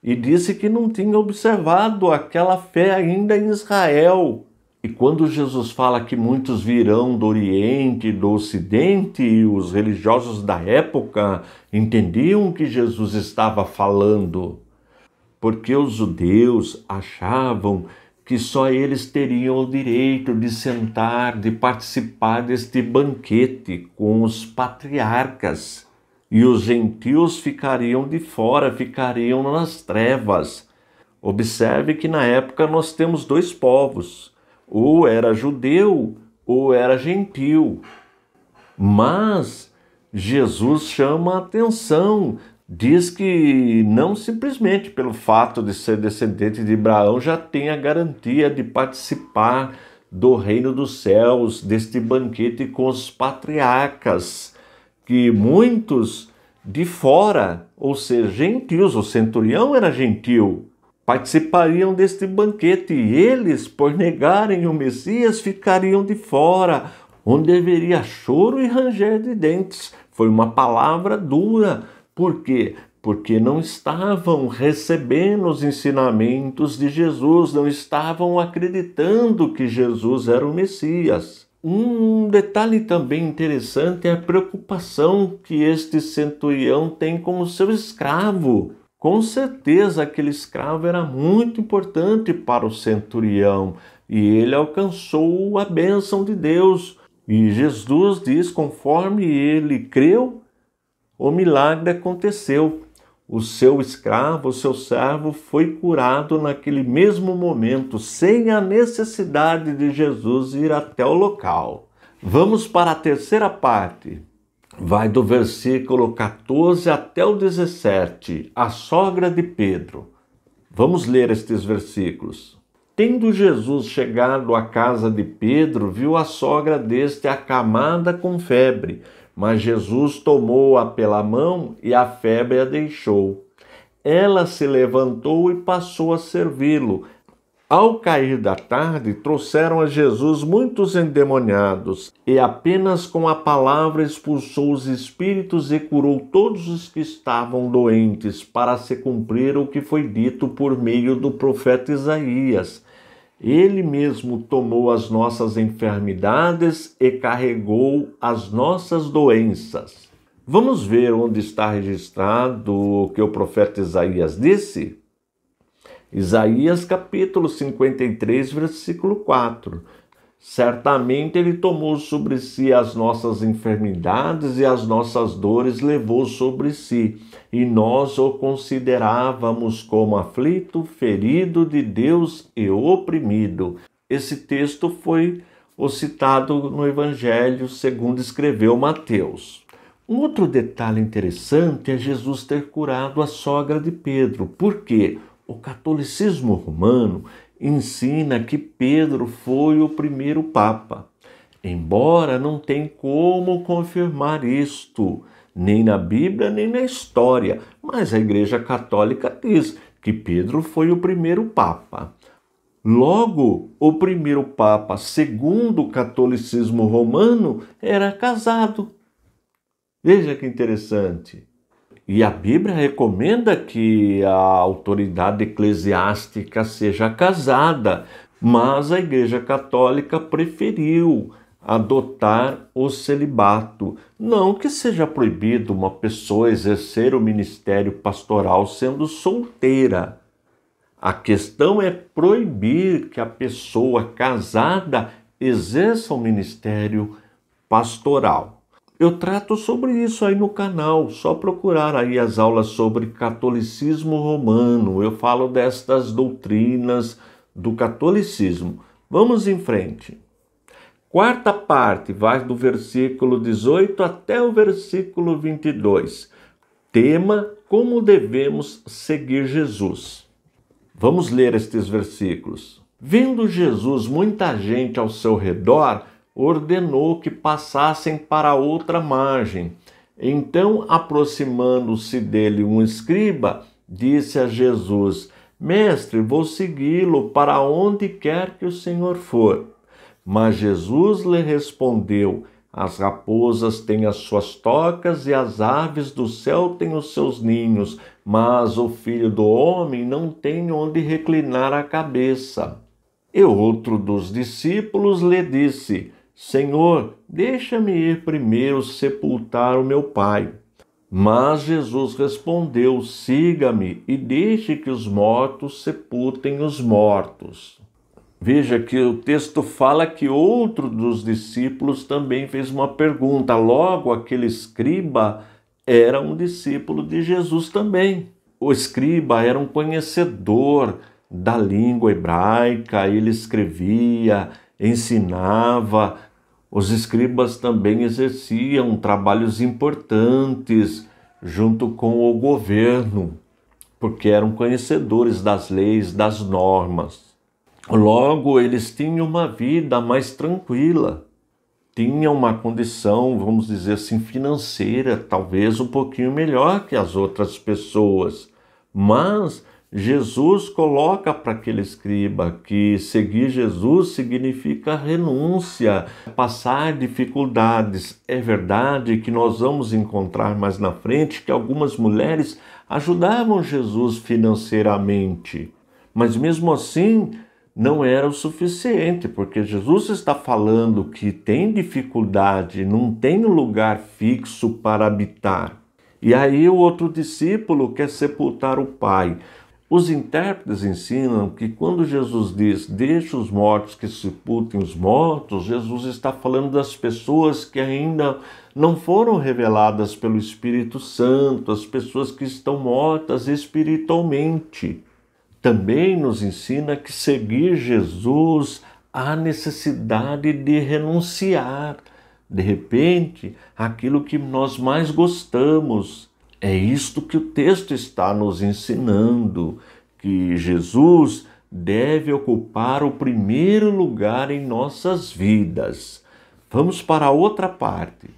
e disse que não tinha observado aquela fé ainda em Israel. E quando Jesus fala que muitos virão do Oriente, do Ocidente, e os religiosos da época entendiam que Jesus estava falando, porque os judeus achavam que só eles teriam o direito de sentar, de participar deste banquete com os patriarcas, e os gentios ficariam de fora, ficariam nas trevas. Observe que na época nós temos dois povos ou era judeu ou era gentil. Mas Jesus chama a atenção, diz que não simplesmente pelo fato de ser descendente de Abraão já tem a garantia de participar do reino dos céus, deste banquete com os patriarcas, que muitos de fora, ou seja, gentios, o centurião era gentil, participariam deste banquete e eles, por negarem o Messias, ficariam de fora, onde haveria choro e ranger de dentes. Foi uma palavra dura. Por quê? Porque não estavam recebendo os ensinamentos de Jesus, não estavam acreditando que Jesus era o Messias. Um detalhe também interessante é a preocupação que este centurião tem com o seu escravo. Com certeza, aquele escravo era muito importante para o centurião e ele alcançou a bênção de Deus. E Jesus diz: conforme ele creu, o milagre aconteceu. O seu escravo, o seu servo foi curado naquele mesmo momento, sem a necessidade de Jesus ir até o local. Vamos para a terceira parte vai do versículo 14 até o 17, a sogra de Pedro. Vamos ler estes versículos. Tendo Jesus chegado à casa de Pedro, viu a sogra deste acamada com febre, mas Jesus tomou-a pela mão e a febre a deixou. Ela se levantou e passou a servi-lo. Ao cair da tarde, trouxeram a Jesus muitos endemoniados, e apenas com a palavra expulsou os espíritos e curou todos os que estavam doentes, para se cumprir o que foi dito por meio do profeta Isaías. Ele mesmo tomou as nossas enfermidades e carregou as nossas doenças. Vamos ver onde está registrado o que o profeta Isaías disse? Isaías capítulo 53, versículo 4. Certamente ele tomou sobre si as nossas enfermidades e as nossas dores levou sobre si, e nós o considerávamos como aflito, ferido de Deus e oprimido. Esse texto foi o citado no Evangelho segundo escreveu Mateus. Um outro detalhe interessante é Jesus ter curado a sogra de Pedro, porque o catolicismo romano ensina que Pedro foi o primeiro papa, embora não tem como confirmar isto, nem na Bíblia, nem na história, mas a Igreja Católica diz que Pedro foi o primeiro papa. Logo, o primeiro papa, segundo o catolicismo romano, era casado. Veja que interessante. E a Bíblia recomenda que a autoridade eclesiástica seja casada, mas a Igreja Católica preferiu adotar o celibato. Não que seja proibido uma pessoa exercer o ministério pastoral sendo solteira. A questão é proibir que a pessoa casada exerça o ministério pastoral. Eu trato sobre isso aí no canal, só procurar aí as aulas sobre catolicismo romano. Eu falo destas doutrinas do catolicismo. Vamos em frente. Quarta parte vai do versículo 18 até o versículo 22. Tema: Como devemos seguir Jesus. Vamos ler estes versículos. Vendo Jesus muita gente ao seu redor, ordenou que passassem para outra margem. Então, aproximando-se dele um escriba, disse a Jesus: Mestre, vou segui-lo para onde quer que o senhor for. Mas Jesus lhe respondeu: As raposas têm as suas tocas e as aves do céu têm os seus ninhos, mas o filho do homem não tem onde reclinar a cabeça. E outro dos discípulos lhe disse: Senhor, deixa-me ir primeiro sepultar o meu pai. Mas Jesus respondeu: Siga-me e deixe que os mortos sepultem os mortos. Veja que o texto fala que outro dos discípulos também fez uma pergunta. Logo, aquele escriba era um discípulo de Jesus também. O escriba era um conhecedor da língua hebraica, ele escrevia, ensinava, os escribas também exerciam trabalhos importantes junto com o governo, porque eram conhecedores das leis, das normas. Logo, eles tinham uma vida mais tranquila, tinham uma condição, vamos dizer assim, financeira, talvez um pouquinho melhor que as outras pessoas, mas Jesus coloca para aquele escriba que seguir Jesus significa renúncia, passar dificuldades. É verdade que nós vamos encontrar mais na frente que algumas mulheres ajudavam Jesus financeiramente, mas mesmo assim não era o suficiente, porque Jesus está falando que tem dificuldade, não tem lugar fixo para habitar. E aí o outro discípulo quer sepultar o pai. Os intérpretes ensinam que quando Jesus diz deixa os mortos que sepultem os mortos, Jesus está falando das pessoas que ainda não foram reveladas pelo Espírito Santo, as pessoas que estão mortas espiritualmente. Também nos ensina que seguir Jesus há necessidade de renunciar, de repente, aquilo que nós mais gostamos, é isto que o texto está nos ensinando, que Jesus deve ocupar o primeiro lugar em nossas vidas. Vamos para a outra parte.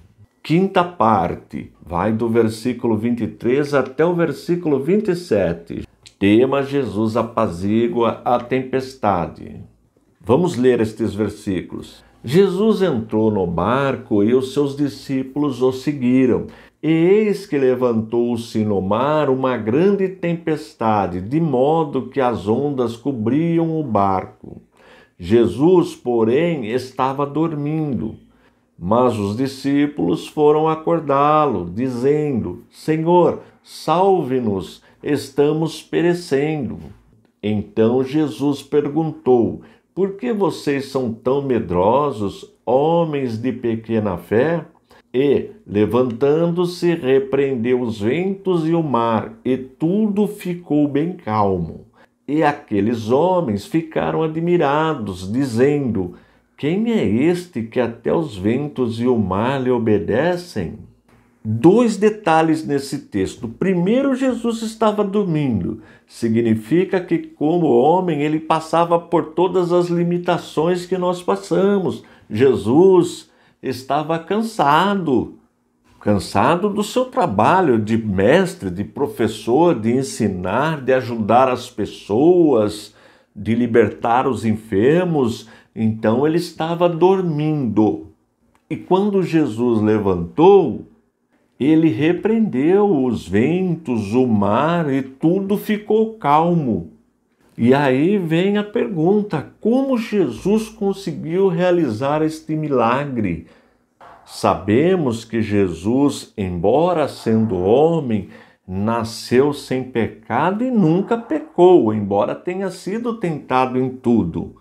Quinta parte, vai do versículo 23 até o versículo 27. Tema Jesus apazigua a tempestade. Vamos ler estes versículos. Jesus entrou no barco e os seus discípulos o seguiram. E eis que levantou-se no mar uma grande tempestade, de modo que as ondas cobriam o barco. Jesus, porém, estava dormindo. Mas os discípulos foram acordá-lo, dizendo: Senhor, salve-nos, estamos perecendo. Então Jesus perguntou: Por que vocês são tão medrosos, homens de pequena fé? E, levantando-se, repreendeu os ventos e o mar, e tudo ficou bem calmo. E aqueles homens ficaram admirados, dizendo: Quem é este que até os ventos e o mar lhe obedecem? Dois detalhes nesse texto. Primeiro, Jesus estava dormindo. Significa que, como homem, ele passava por todas as limitações que nós passamos. Jesus estava cansado, cansado do seu trabalho de mestre, de professor, de ensinar, de ajudar as pessoas, de libertar os enfermos. Então ele estava dormindo. E quando Jesus levantou, ele repreendeu os ventos, o mar e tudo ficou calmo. E aí vem a pergunta: como Jesus conseguiu realizar este milagre? Sabemos que Jesus, embora sendo homem, nasceu sem pecado e nunca pecou, embora tenha sido tentado em tudo.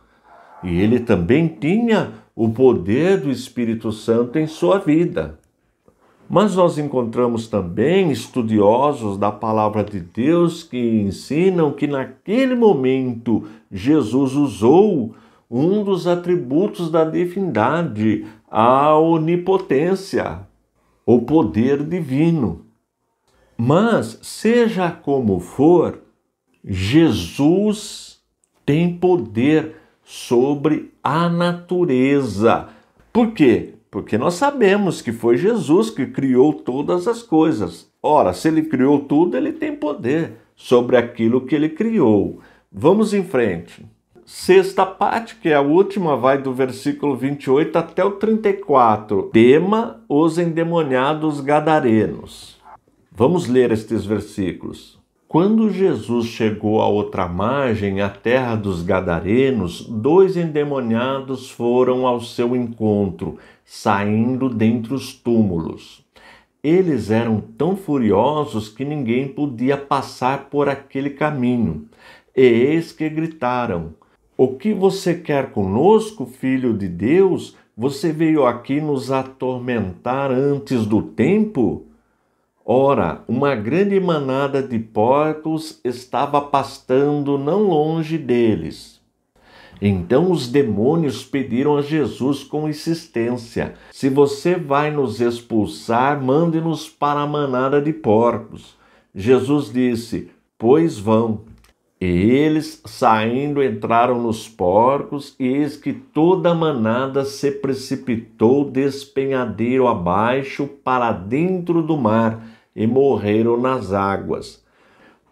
E ele também tinha o poder do Espírito Santo em sua vida. Mas nós encontramos também estudiosos da palavra de Deus que ensinam que naquele momento Jesus usou um dos atributos da divindade, a onipotência, o poder divino. Mas, seja como for, Jesus tem poder sobre a natureza. Por quê? Porque nós sabemos que foi Jesus que criou todas as coisas. Ora, se ele criou tudo, ele tem poder sobre aquilo que ele criou. Vamos em frente. Sexta parte, que é a última, vai do versículo 28 até o 34. Tema os endemoniados gadarenos. Vamos ler estes versículos. Quando Jesus chegou à outra margem, à terra dos gadarenos, dois endemoniados foram ao seu encontro saindo dentre os túmulos. Eles eram tão furiosos que ninguém podia passar por aquele caminho. E eis que gritaram: O que você quer conosco, filho de Deus? Você veio aqui nos atormentar antes do tempo? Ora, uma grande manada de porcos estava pastando não longe deles. Então os demônios pediram a Jesus com insistência: Se você vai nos expulsar, mande-nos para a manada de porcos. Jesus disse: Pois vão. E eles, saindo, entraram nos porcos, e eis que toda a manada se precipitou despenhadeiro abaixo para dentro do mar e morreram nas águas.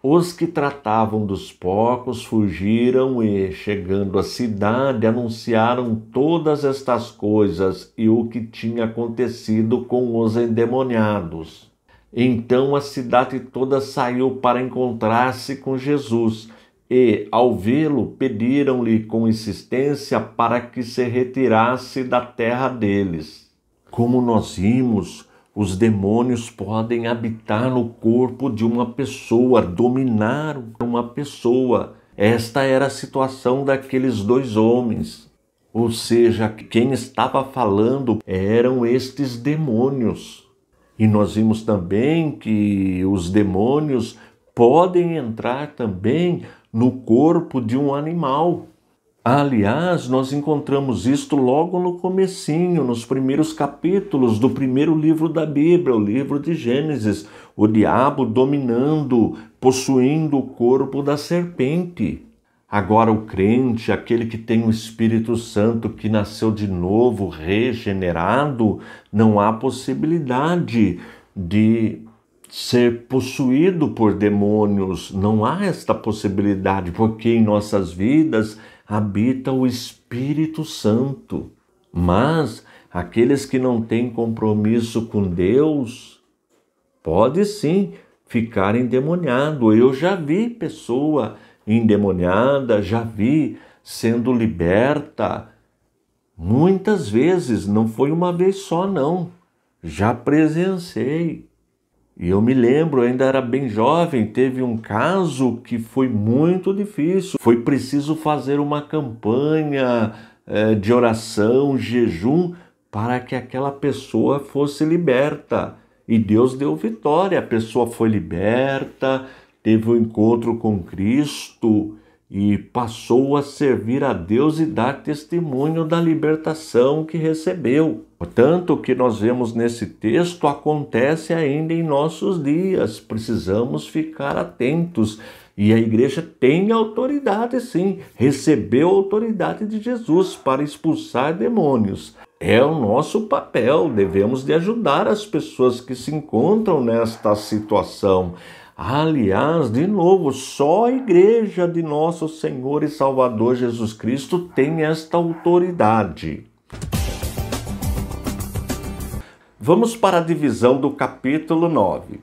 Os que tratavam dos porcos fugiram e, chegando à cidade, anunciaram todas estas coisas e o que tinha acontecido com os endemoniados. Então a cidade toda saiu para encontrar-se com Jesus e, ao vê-lo, pediram-lhe com insistência para que se retirasse da terra deles. Como nós vimos, os demônios podem habitar no corpo de uma pessoa, dominar uma pessoa. Esta era a situação daqueles dois homens. Ou seja, quem estava falando eram estes demônios. E nós vimos também que os demônios podem entrar também no corpo de um animal. Aliás, nós encontramos isto logo no comecinho, nos primeiros capítulos do primeiro livro da Bíblia, o livro de Gênesis, o diabo dominando, possuindo o corpo da serpente. Agora, o crente, aquele que tem o Espírito Santo, que nasceu de novo, regenerado, não há possibilidade de ser possuído por demônios. Não há esta possibilidade, porque em nossas vidas habita o Espírito Santo. Mas aqueles que não têm compromisso com Deus, pode sim ficar endemoniado. Eu já vi pessoa endemoniada, já vi sendo liberta. Muitas vezes, não foi uma vez só, não. Já presenciei. E eu me lembro, ainda era bem jovem, teve um caso que foi muito difícil. Foi preciso fazer uma campanha é, de oração, jejum, para que aquela pessoa fosse liberta. E Deus deu vitória, a pessoa foi liberta, teve o um encontro com Cristo e passou a servir a Deus e dar testemunho da libertação que recebeu. Portanto, o que nós vemos nesse texto acontece ainda em nossos dias. Precisamos ficar atentos. E a igreja tem autoridade, sim, recebeu a autoridade de Jesus para expulsar demônios. É o nosso papel, devemos de ajudar as pessoas que se encontram nesta situação. Aliás, de novo, só a igreja de nosso Senhor e Salvador Jesus Cristo tem esta autoridade. Vamos para a divisão do capítulo 9.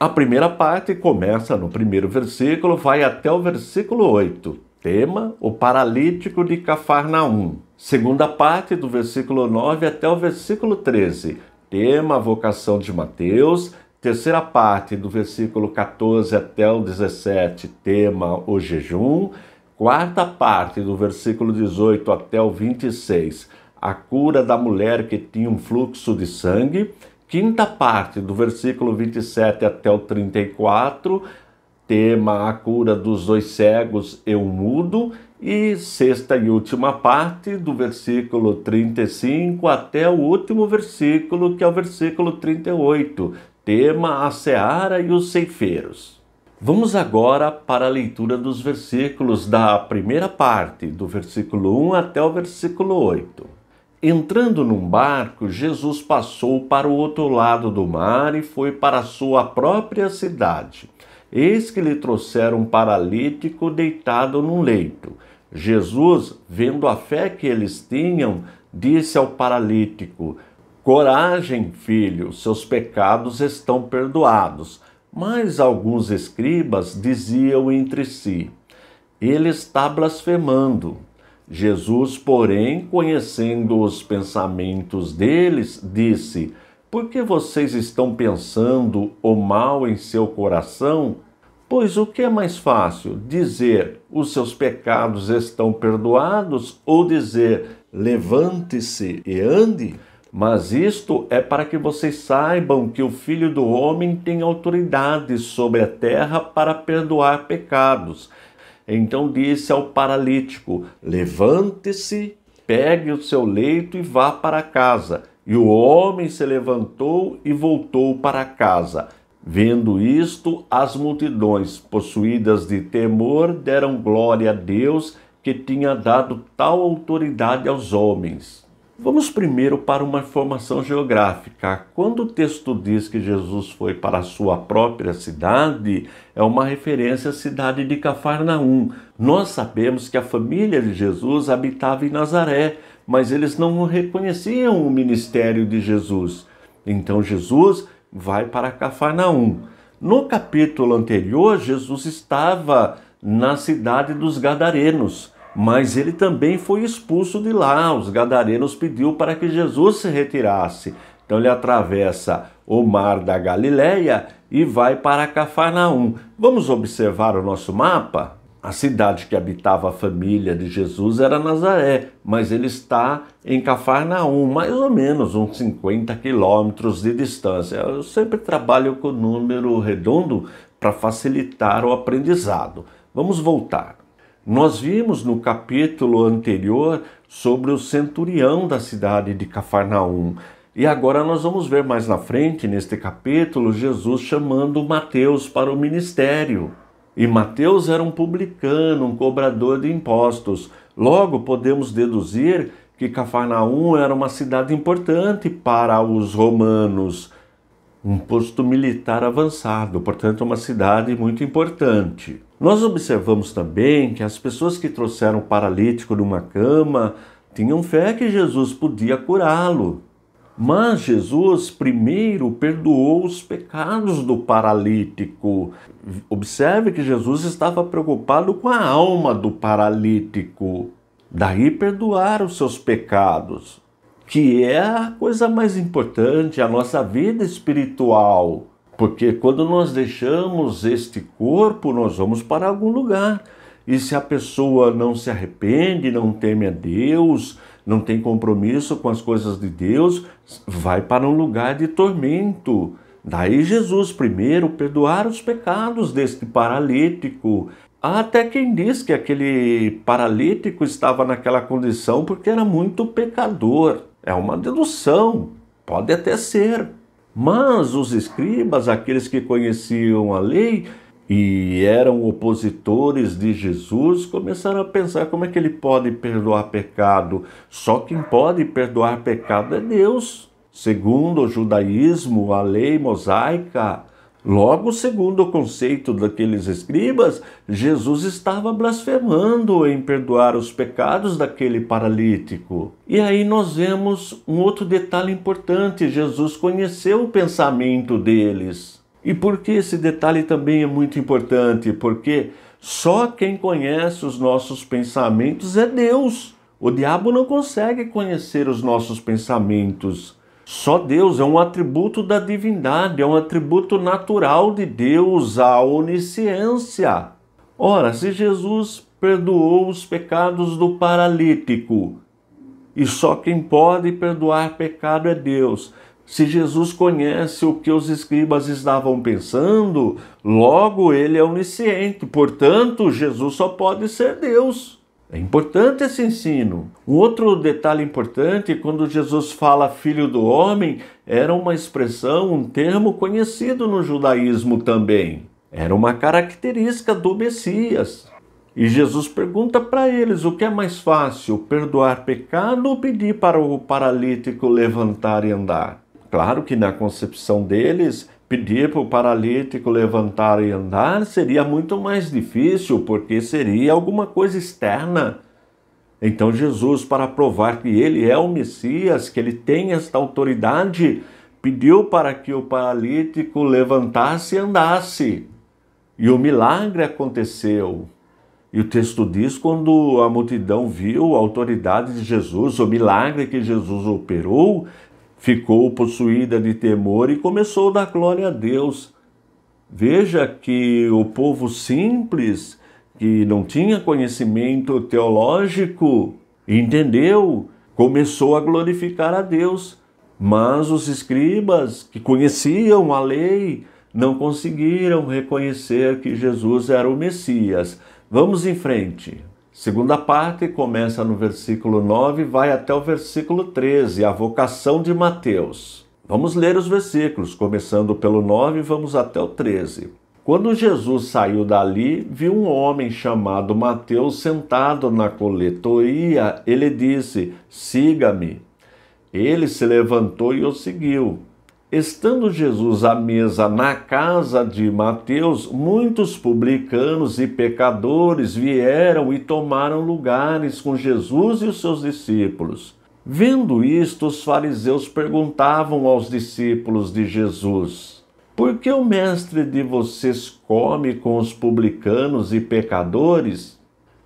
A primeira parte começa no primeiro versículo, vai até o versículo 8. Tema: o paralítico de Cafarnaum. Segunda parte, do versículo 9 até o versículo 13. Tema: a vocação de Mateus. Terceira parte, do versículo 14 até o 17. Tema: o jejum. Quarta parte, do versículo 18 até o 26 a cura da mulher que tinha um fluxo de sangue. Quinta parte, do versículo 27 até o 34, tema a cura dos dois cegos e o mudo. E sexta e última parte, do versículo 35 até o último versículo, que é o versículo 38, tema a seara e os ceifeiros. Vamos agora para a leitura dos versículos da primeira parte, do versículo 1 até o versículo 8. Entrando num barco, Jesus passou para o outro lado do mar e foi para sua própria cidade. Eis que lhe trouxeram um paralítico deitado num leito. Jesus, vendo a fé que eles tinham, disse ao paralítico: Coragem, filho, seus pecados estão perdoados. Mas alguns escribas diziam entre si: Ele está blasfemando. Jesus, porém, conhecendo os pensamentos deles, disse: Por que vocês estão pensando o mal em seu coração? Pois o que é mais fácil, dizer os seus pecados estão perdoados ou dizer levante-se e ande? Mas isto é para que vocês saibam que o Filho do Homem tem autoridade sobre a terra para perdoar pecados. Então disse ao paralítico: Levante-se, pegue o seu leito e vá para casa. E o homem se levantou e voltou para casa. Vendo isto, as multidões, possuídas de temor, deram glória a Deus que tinha dado tal autoridade aos homens. Vamos primeiro para uma informação geográfica. Quando o texto diz que Jesus foi para a sua própria cidade, é uma referência à cidade de Cafarnaum. Nós sabemos que a família de Jesus habitava em Nazaré, mas eles não reconheciam o ministério de Jesus. Então Jesus vai para Cafarnaum. No capítulo anterior, Jesus estava na cidade dos Gadarenos mas ele também foi expulso de lá. Os gadarenos pediu para que Jesus se retirasse. Então ele atravessa o mar da Galileia e vai para Cafarnaum. Vamos observar o nosso mapa? A cidade que habitava a família de Jesus era Nazaré, mas ele está em Cafarnaum, mais ou menos uns 50 quilômetros de distância. Eu sempre trabalho com número redondo para facilitar o aprendizado. Vamos voltar. Nós vimos no capítulo anterior sobre o centurião da cidade de Cafarnaum. E agora nós vamos ver mais na frente, neste capítulo, Jesus chamando Mateus para o ministério. E Mateus era um publicano, um cobrador de impostos. Logo, podemos deduzir que Cafarnaum era uma cidade importante para os romanos, um posto militar avançado, portanto, uma cidade muito importante. Nós observamos também que as pessoas que trouxeram o paralítico numa cama tinham fé que Jesus podia curá-lo. Mas Jesus primeiro perdoou os pecados do paralítico. Observe que Jesus estava preocupado com a alma do paralítico. Daí perdoar os seus pecados, que é a coisa mais importante, a nossa vida espiritual. Porque quando nós deixamos este corpo, nós vamos para algum lugar. E se a pessoa não se arrepende, não teme a Deus, não tem compromisso com as coisas de Deus, vai para um lugar de tormento. Daí Jesus primeiro perdoar os pecados deste paralítico. Há até quem diz que aquele paralítico estava naquela condição porque era muito pecador. É uma dedução, pode até ser. Mas os escribas, aqueles que conheciam a lei e eram opositores de Jesus, começaram a pensar como é que ele pode perdoar pecado? Só quem pode perdoar pecado é Deus. Segundo o judaísmo, a lei mosaica, Logo, segundo o conceito daqueles escribas, Jesus estava blasfemando em perdoar os pecados daquele paralítico. E aí nós vemos um outro detalhe importante: Jesus conheceu o pensamento deles. E por que esse detalhe também é muito importante? Porque só quem conhece os nossos pensamentos é Deus. O diabo não consegue conhecer os nossos pensamentos. Só Deus é um atributo da divindade, é um atributo natural de Deus, a onisciência. Ora, se Jesus perdoou os pecados do paralítico, e só quem pode perdoar pecado é Deus. Se Jesus conhece o que os escribas estavam pensando, logo ele é onisciente, portanto, Jesus só pode ser Deus. É importante esse ensino. Um outro detalhe importante, quando Jesus fala filho do homem, era uma expressão, um termo conhecido no judaísmo também. Era uma característica do Messias. E Jesus pergunta para eles o que é mais fácil, perdoar pecado ou pedir para o paralítico levantar e andar. Claro que na concepção deles, pedir para o paralítico levantar e andar seria muito mais difícil, porque seria alguma coisa externa. Então, Jesus, para provar que ele é o Messias, que ele tem esta autoridade, pediu para que o paralítico levantasse e andasse. E o milagre aconteceu. E o texto diz: quando a multidão viu a autoridade de Jesus, o milagre que Jesus operou, ficou possuída de temor e começou a dar glória a Deus. Veja que o povo simples, que não tinha conhecimento teológico, entendeu, começou a glorificar a Deus. Mas os escribas, que conheciam a lei, não conseguiram reconhecer que Jesus era o Messias. Vamos em frente. Segunda parte começa no versículo 9 e vai até o versículo 13, a vocação de Mateus. Vamos ler os versículos, começando pelo 9 e vamos até o 13. Quando Jesus saiu dali, viu um homem chamado Mateus sentado na coletoria. Ele disse: Siga-me. Ele se levantou e o seguiu. Estando Jesus à mesa na casa de Mateus, muitos publicanos e pecadores vieram e tomaram lugares com Jesus e os seus discípulos. Vendo isto, os fariseus perguntavam aos discípulos de Jesus: Por que o mestre de vocês come com os publicanos e pecadores?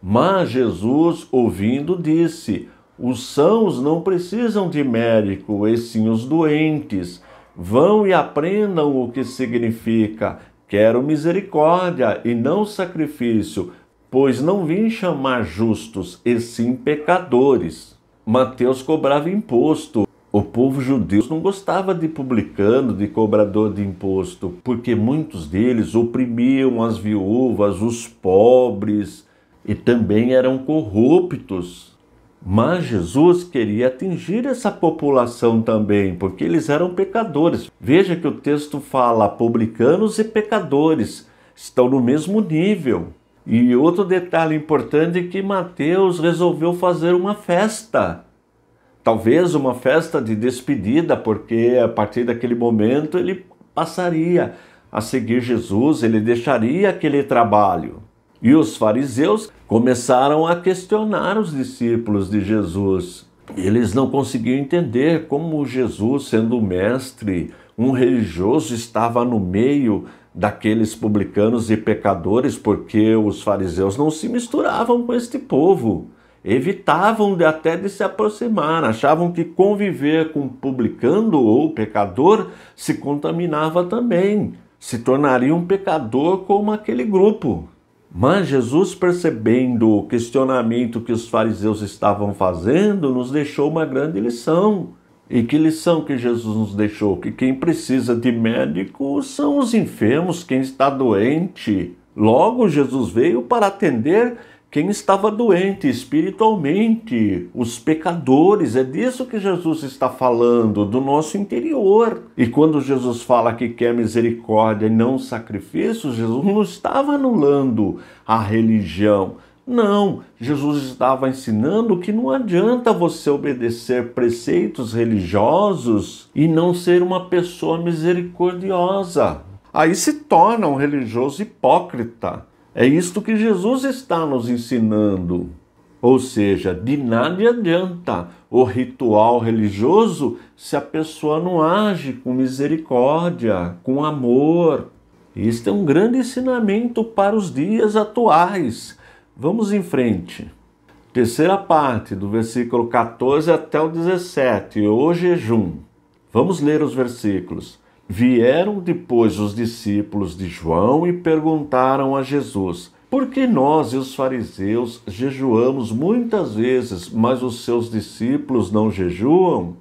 Mas Jesus, ouvindo, disse: Os sãos não precisam de médico, e sim os doentes. Vão e aprendam o que significa: quero misericórdia e não sacrifício, pois não vim chamar justos, e sim pecadores. Mateus cobrava imposto. O povo judeu não gostava de publicano, de cobrador de imposto, porque muitos deles oprimiam as viúvas, os pobres e também eram corruptos. Mas Jesus queria atingir essa população também, porque eles eram pecadores. Veja que o texto fala: publicanos e pecadores estão no mesmo nível. E outro detalhe importante é que Mateus resolveu fazer uma festa. Talvez uma festa de despedida, porque a partir daquele momento ele passaria a seguir Jesus, ele deixaria aquele trabalho. E os fariseus começaram a questionar os discípulos de Jesus. Eles não conseguiam entender como Jesus, sendo mestre, um religioso, estava no meio daqueles publicanos e pecadores, porque os fariseus não se misturavam com este povo. Evitavam de, até de se aproximar, achavam que conviver com publicano ou pecador se contaminava também, se tornaria um pecador como aquele grupo. Mas Jesus, percebendo o questionamento que os fariseus estavam fazendo, nos deixou uma grande lição. E que lição que Jesus nos deixou? Que quem precisa de médico são os enfermos, quem está doente. Logo, Jesus veio para atender quem estava doente espiritualmente, os pecadores, é disso que Jesus está falando, do nosso interior. E quando Jesus fala que quer misericórdia e não sacrifício, Jesus não estava anulando a religião. Não, Jesus estava ensinando que não adianta você obedecer preceitos religiosos e não ser uma pessoa misericordiosa. Aí se torna um religioso hipócrita é isto que Jesus está nos ensinando. Ou seja, de nada adianta o ritual religioso se a pessoa não age com misericórdia, com amor. Este é um grande ensinamento para os dias atuais. Vamos em frente. Terceira parte, do versículo 14 até o 17, o é jejum. Vamos ler os versículos. Vieram depois os discípulos de João e perguntaram a Jesus: Por que nós e os fariseus jejuamos muitas vezes, mas os seus discípulos não jejuam?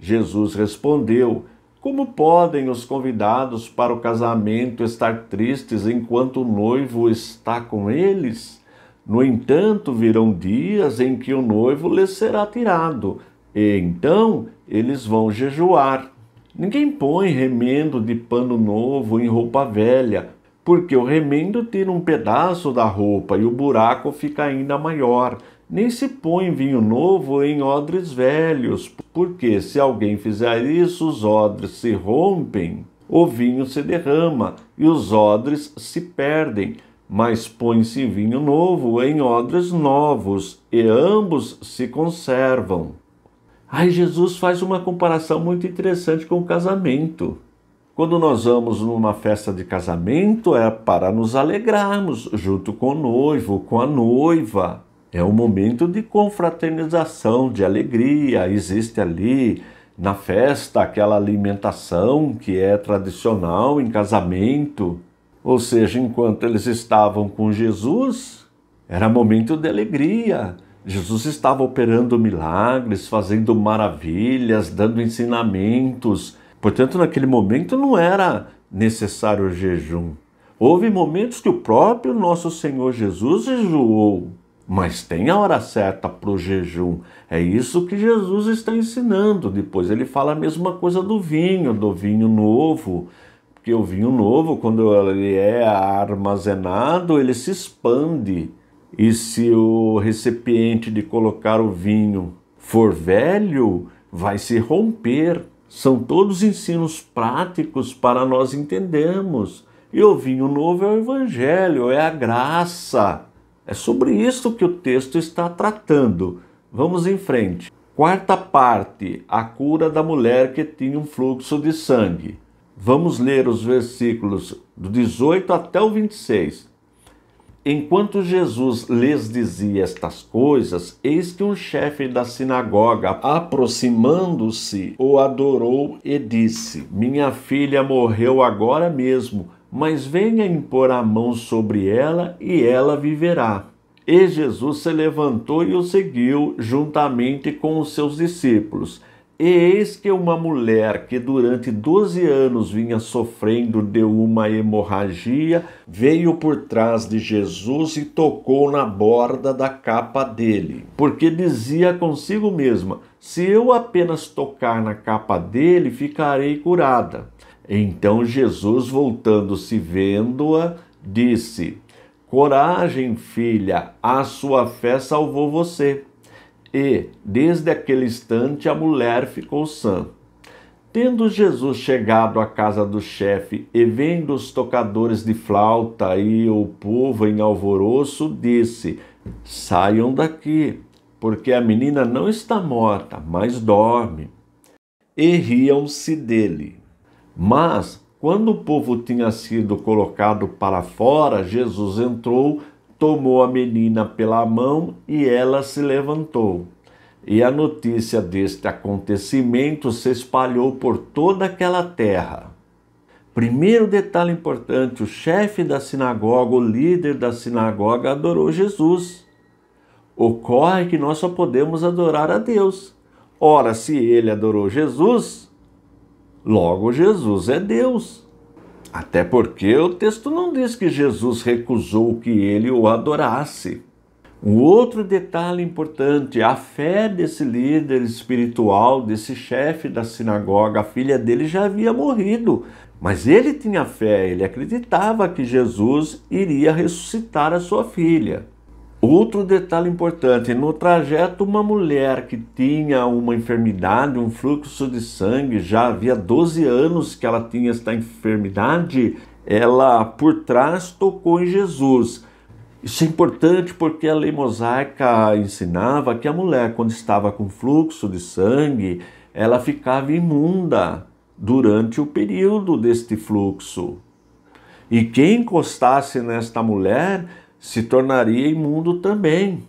Jesus respondeu: Como podem os convidados para o casamento estar tristes enquanto o noivo está com eles? No entanto, virão dias em que o noivo lhes será tirado, e então eles vão jejuar. Ninguém põe remendo de pano novo em roupa velha, porque o remendo tira um pedaço da roupa e o buraco fica ainda maior. Nem se põe vinho novo em odres velhos, porque se alguém fizer isso, os odres se rompem, o vinho se derrama e os odres se perdem. Mas põe-se vinho novo em odres novos, e ambos se conservam. Aí Jesus faz uma comparação muito interessante com o casamento. Quando nós vamos numa festa de casamento, é para nos alegrarmos junto com o noivo, com a noiva. É um momento de confraternização, de alegria. Existe ali na festa aquela alimentação que é tradicional em casamento. Ou seja, enquanto eles estavam com Jesus, era momento de alegria. Jesus estava operando milagres, fazendo maravilhas, dando ensinamentos. Portanto, naquele momento não era necessário jejum. Houve momentos que o próprio nosso Senhor Jesus jejuou, mas tem a hora certa para o jejum. É isso que Jesus está ensinando. Depois ele fala a mesma coisa do vinho, do vinho novo. Porque o vinho novo, quando ele é armazenado, ele se expande. E se o recipiente de colocar o vinho for velho, vai se romper. São todos ensinos práticos para nós entendermos. E o vinho novo é o evangelho, é a graça. É sobre isso que o texto está tratando. Vamos em frente. Quarta parte, a cura da mulher que tinha um fluxo de sangue. Vamos ler os versículos do 18 até o 26. Enquanto Jesus lhes dizia estas coisas, eis que um chefe da sinagoga, aproximando-se, o adorou e disse: Minha filha morreu agora mesmo, mas venha impor a mão sobre ela e ela viverá. E Jesus se levantou e o seguiu, juntamente com os seus discípulos. E eis que uma mulher que durante 12 anos vinha sofrendo de uma hemorragia veio por trás de Jesus e tocou na borda da capa dele, porque dizia consigo mesma: Se eu apenas tocar na capa dele, ficarei curada. Então Jesus, voltando-se vendo-a, disse: Coragem, filha, a sua fé salvou você. E, desde aquele instante, a mulher ficou sã. Tendo Jesus chegado à casa do chefe e vendo os tocadores de flauta e o povo em alvoroço, disse: Saiam daqui, porque a menina não está morta, mas dorme. E riam-se dele. Mas, quando o povo tinha sido colocado para fora, Jesus entrou tomou a menina pela mão e ela se levantou. E a notícia deste acontecimento se espalhou por toda aquela terra. Primeiro detalhe importante: o chefe da sinagoga, o líder da sinagoga, adorou Jesus. Ocorre que nós só podemos adorar a Deus. Ora, se ele adorou Jesus, logo Jesus é Deus. Até porque o texto não diz que Jesus recusou que ele o adorasse. Um outro detalhe importante, a fé desse líder espiritual, desse chefe da sinagoga, a filha dele já havia morrido, mas ele tinha fé, ele acreditava que Jesus iria ressuscitar a sua filha. Outro detalhe importante: no trajeto, uma mulher que tinha uma enfermidade, um fluxo de sangue, já havia 12 anos que ela tinha esta enfermidade, ela por trás tocou em Jesus. Isso é importante porque a lei mosaica ensinava que a mulher, quando estava com fluxo de sangue, ela ficava imunda durante o período deste fluxo. E quem encostasse nesta mulher se tornaria imundo também.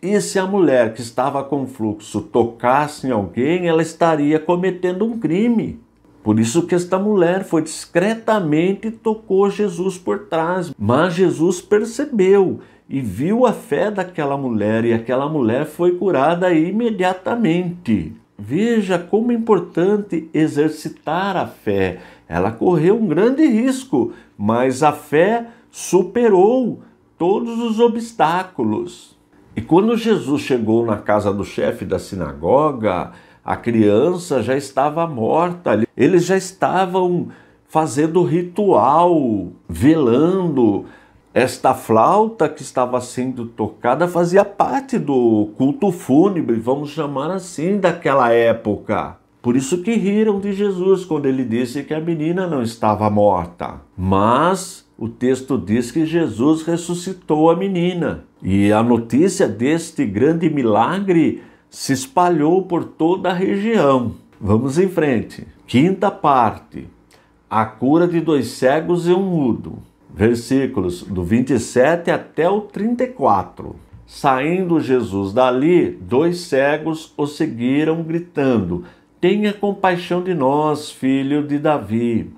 E se a mulher que estava com fluxo tocasse em alguém, ela estaria cometendo um crime. Por isso que esta mulher foi discretamente e tocou Jesus por trás. Mas Jesus percebeu e viu a fé daquela mulher, e aquela mulher foi curada imediatamente. Veja como é importante exercitar a fé. Ela correu um grande risco, mas a fé superou todos os obstáculos. E quando Jesus chegou na casa do chefe da sinagoga, a criança já estava morta. Eles já estavam fazendo ritual, velando. Esta flauta que estava sendo tocada fazia parte do culto fúnebre, vamos chamar assim, daquela época. Por isso que riram de Jesus quando ele disse que a menina não estava morta, mas o texto diz que Jesus ressuscitou a menina. E a notícia deste grande milagre se espalhou por toda a região. Vamos em frente. Quinta parte: a cura de dois cegos e um mudo. Versículos do 27 até o 34. Saindo Jesus dali, dois cegos o seguiram, gritando: Tenha compaixão de nós, filho de Davi.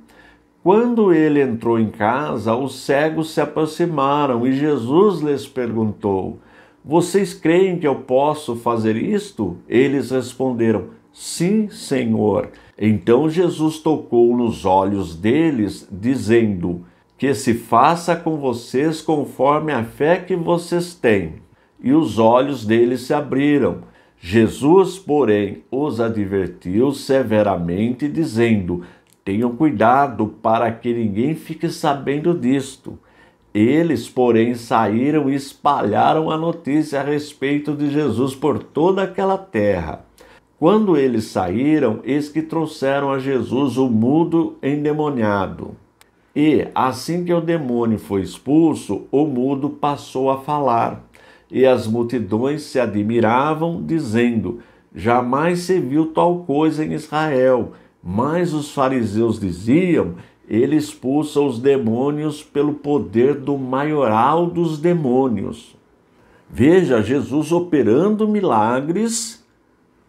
Quando ele entrou em casa, os cegos se aproximaram e Jesus lhes perguntou: Vocês creem que eu posso fazer isto? Eles responderam: Sim, Senhor. Então Jesus tocou nos olhos deles, dizendo: Que se faça com vocês conforme a fé que vocês têm. E os olhos deles se abriram. Jesus, porém, os advertiu severamente, dizendo: Tenham cuidado para que ninguém fique sabendo disto. Eles, porém, saíram e espalharam a notícia a respeito de Jesus por toda aquela terra. Quando eles saíram, eis que trouxeram a Jesus o mudo endemoniado. E, assim que o demônio foi expulso, o mudo passou a falar. E as multidões se admiravam, dizendo: Jamais se viu tal coisa em Israel. Mas os fariseus diziam: ele expulsa os demônios pelo poder do maioral dos demônios. Veja Jesus operando milagres,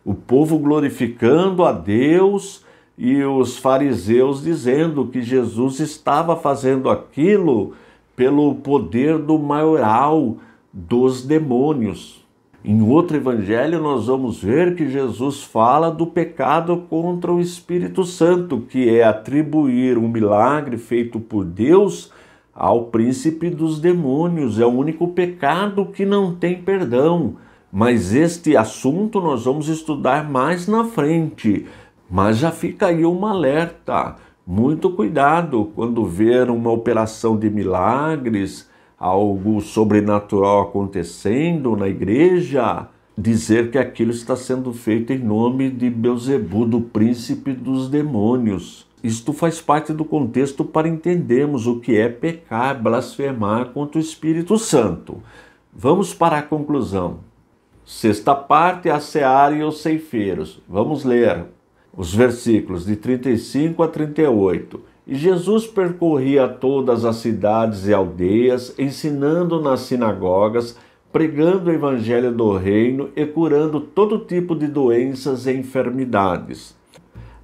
o povo glorificando a Deus e os fariseus dizendo que Jesus estava fazendo aquilo pelo poder do maioral dos demônios. Em outro evangelho, nós vamos ver que Jesus fala do pecado contra o Espírito Santo, que é atribuir um milagre feito por Deus ao príncipe dos demônios. É o único pecado que não tem perdão. Mas este assunto nós vamos estudar mais na frente. Mas já fica aí um alerta. Muito cuidado quando ver uma operação de milagres algo sobrenatural acontecendo na igreja, dizer que aquilo está sendo feito em nome de Beuzebu, do príncipe dos demônios. Isto faz parte do contexto para entendermos o que é pecar, blasfemar contra o Espírito Santo. Vamos para a conclusão. Sexta parte, a seara e os ceifeiros. Vamos ler os versículos de 35 a 38 e Jesus percorria todas as cidades e aldeias, ensinando nas sinagogas, pregando o evangelho do reino e curando todo tipo de doenças e enfermidades.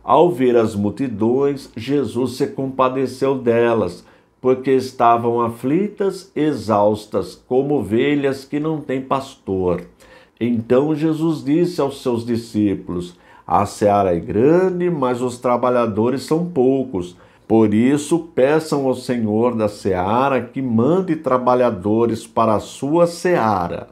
Ao ver as multidões, Jesus se compadeceu delas, porque estavam aflitas, exaustas, como ovelhas que não têm pastor. Então Jesus disse aos seus discípulos: A seara é grande, mas os trabalhadores são poucos. Por isso, peçam ao Senhor da seara que mande trabalhadores para a sua seara.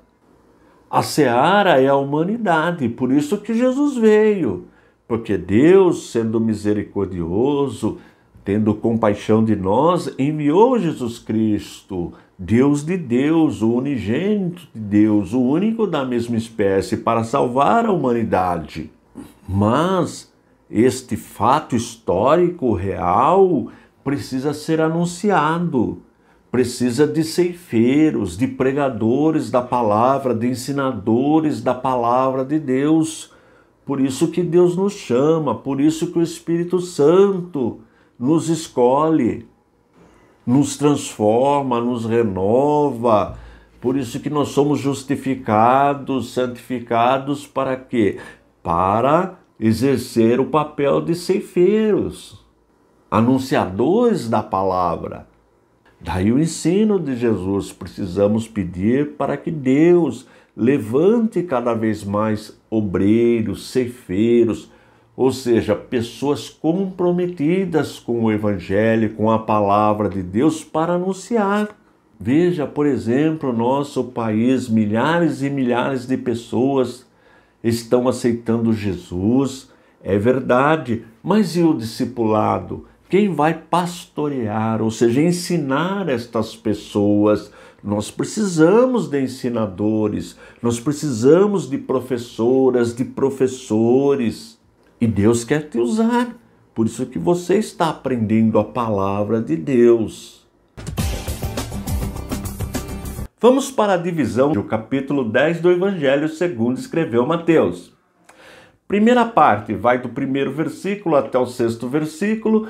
A seara é a humanidade, por isso que Jesus veio. Porque Deus, sendo misericordioso, tendo compaixão de nós, enviou Jesus Cristo, Deus de Deus, o unigênito de Deus, o único da mesma espécie, para salvar a humanidade. Mas este fato histórico real precisa ser anunciado, precisa de ceifeiros, de pregadores da palavra, de ensinadores da palavra de Deus. Por isso que Deus nos chama, por isso que o Espírito Santo nos escolhe, nos transforma, nos renova. Por isso que nós somos justificados, santificados para quê? Para exercer o papel de ceifeiros, anunciadores da palavra. Daí o ensino de Jesus: precisamos pedir para que Deus levante cada vez mais obreiros, ceifeiros, ou seja, pessoas comprometidas com o Evangelho, com a palavra de Deus para anunciar. Veja, por exemplo, nosso país, milhares e milhares de pessoas estão aceitando Jesus, é verdade, mas e o discipulado? Quem vai pastorear, ou seja, ensinar estas pessoas? Nós precisamos de ensinadores, nós precisamos de professoras, de professores. E Deus quer te usar. Por isso que você está aprendendo a palavra de Deus. Vamos para a divisão do capítulo 10 do Evangelho segundo escreveu Mateus. Primeira parte vai do primeiro versículo até o sexto versículo,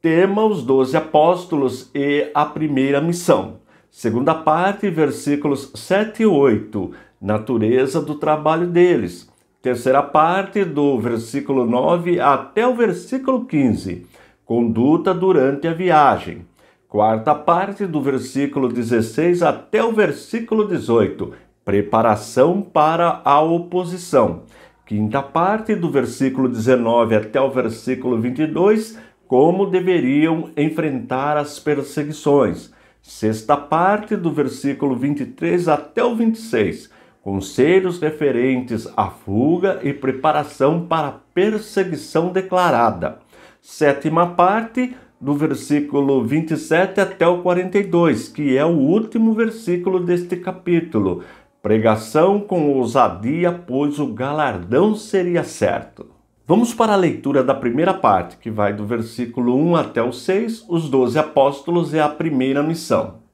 tema os doze apóstolos e a primeira missão. Segunda parte, versículos 7 e 8, natureza do trabalho deles. Terceira parte, do versículo 9 até o versículo 15, conduta durante a viagem quarta parte do versículo 16 até o versículo 18, preparação para a oposição. Quinta parte do versículo 19 até o versículo 22, como deveriam enfrentar as perseguições. Sexta parte do versículo 23 até o 26, conselhos referentes à fuga e preparação para a perseguição declarada. Sétima parte, do versículo 27 até o 42, que é o último versículo deste capítulo. Pregação com ousadia, pois o galardão seria certo. Vamos para a leitura da primeira parte, que vai do versículo 1 até o 6, os doze apóstolos e é a primeira missão.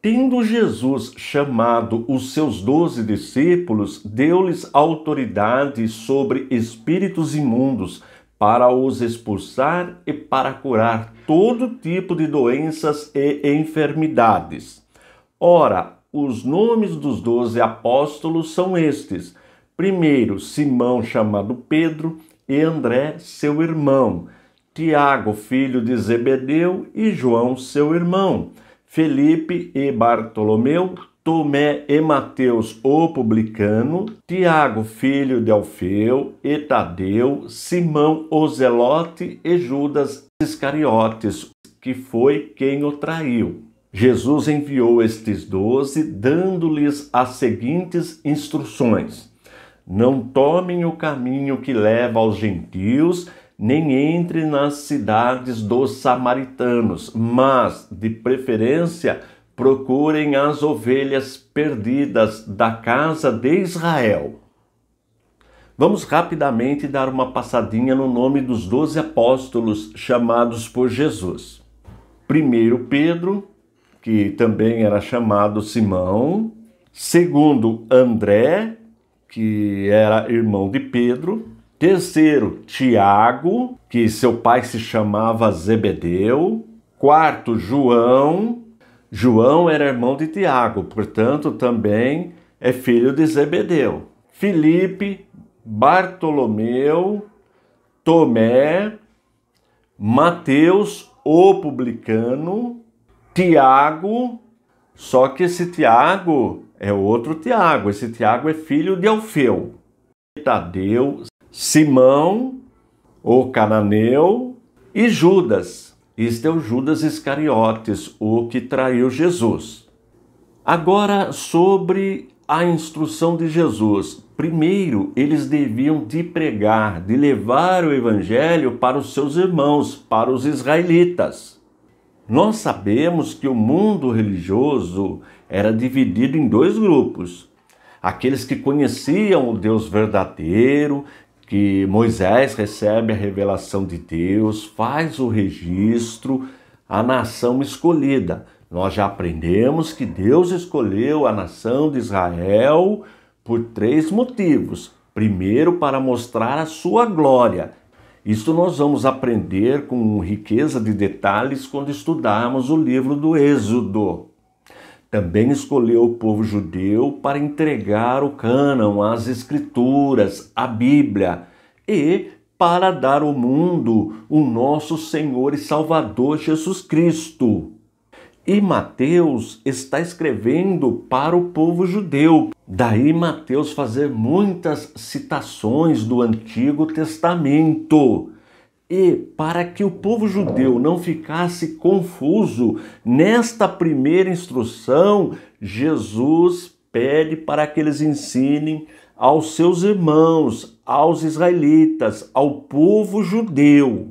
Tendo Jesus chamado os seus doze discípulos, deu-lhes autoridade sobre espíritos imundos para os expulsar e para curar todo tipo de doenças e enfermidades. Ora, os nomes dos doze apóstolos são estes: primeiro, Simão, chamado Pedro, e André, seu irmão, Tiago, filho de Zebedeu, e João, seu irmão, Felipe e Bartolomeu, Tomé e Mateus, o publicano, Tiago, filho de Alfeu, e Tadeu, Simão, o zelote, e Judas Iscariotes, que foi quem o traiu. Jesus enviou estes doze, dando-lhes as seguintes instruções: Não tomem o caminho que leva aos gentios, nem entre nas cidades dos samaritanos, mas, de preferência, procurem as ovelhas perdidas da casa de Israel. Vamos rapidamente dar uma passadinha no nome dos doze apóstolos chamados por Jesus. Primeiro Pedro, que também era chamado Simão. Segundo André, que era irmão de Pedro. Terceiro, Tiago, que seu pai se chamava Zebedeu. Quarto, João, João era irmão de Tiago, portanto, também é filho de Zebedeu. Filipe, Bartolomeu, Tomé, Mateus, o publicano, Tiago, só que esse Tiago é outro Tiago, esse Tiago é filho de Alfeu, Tadeu, Simão, o cananeu e Judas. Este é o Judas Iscariotes, o que traiu Jesus. Agora, sobre a instrução de Jesus. Primeiro, eles deviam de pregar, de levar o evangelho para os seus irmãos, para os israelitas. Nós sabemos que o mundo religioso era dividido em dois grupos: aqueles que conheciam o Deus verdadeiro, que Moisés recebe a revelação de Deus, faz o registro, a nação escolhida. Nós já aprendemos que Deus escolheu a nação de Israel por três motivos. Primeiro, para mostrar a sua glória. Isso nós vamos aprender com riqueza de detalhes quando estudarmos o livro do Êxodo também escolheu o povo judeu para entregar o cânon, as Escrituras, a Bíblia, e para dar ao mundo o nosso Senhor e Salvador Jesus Cristo. E Mateus está escrevendo para o povo judeu. Daí Mateus fazer muitas citações do Antigo Testamento e para que o povo judeu não ficasse confuso, nesta primeira instrução, Jesus pede para que eles ensinem aos seus irmãos, aos israelitas, ao povo judeu,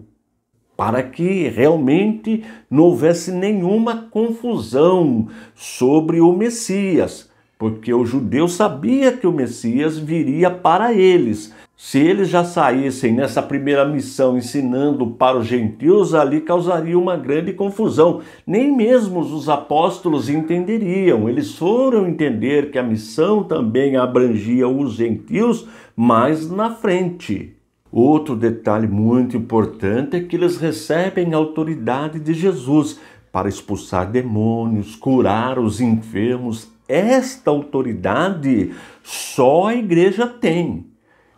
para que realmente não houvesse nenhuma confusão sobre o Messias, porque o judeu sabia que o Messias viria para eles. Se eles já saíssem nessa primeira missão ensinando para os gentios, ali causaria uma grande confusão. Nem mesmo os apóstolos entenderiam. Eles foram entender que a missão também abrangia os gentios, mas na frente. Outro detalhe muito importante é que eles recebem a autoridade de Jesus para expulsar demônios, curar os enfermos, esta autoridade só a igreja tem.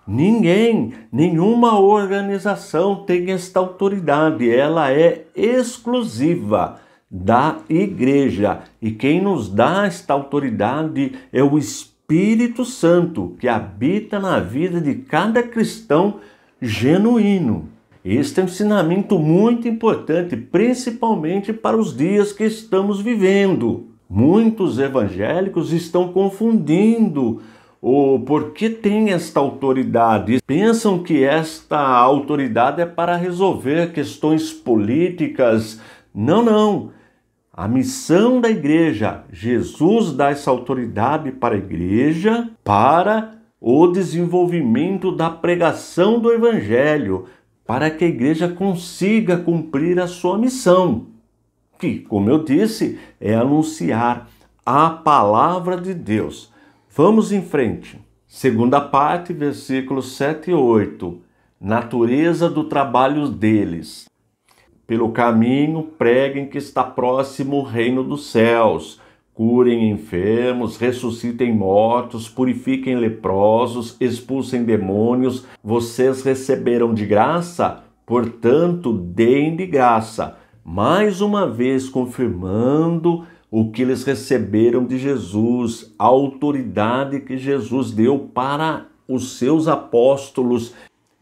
Ninguém, nenhuma organização tem esta autoridade. Ela é exclusiva da igreja. E quem nos dá esta autoridade é o Espírito Santo, que habita na vida de cada cristão genuíno. Este é um ensinamento muito importante, principalmente para os dias que estamos vivendo. Muitos evangélicos estão confundindo o porquê tem esta autoridade. Pensam que esta autoridade é para resolver questões políticas. Não, não. A missão da igreja, Jesus dá essa autoridade para a igreja para o desenvolvimento da pregação do evangelho, para que a igreja consiga cumprir a sua missão que, como eu disse, é anunciar a palavra de Deus. Vamos em frente. Segunda parte, versículos 7 e 8. Natureza do trabalho deles. Pelo caminho, preguem que está próximo o reino dos céus. Curem enfermos, ressuscitem mortos, purifiquem leprosos, expulsem demônios. Vocês receberam de graça, portanto, deem de graça mais uma vez confirmando o que eles receberam de Jesus, a autoridade que Jesus deu para os seus apóstolos.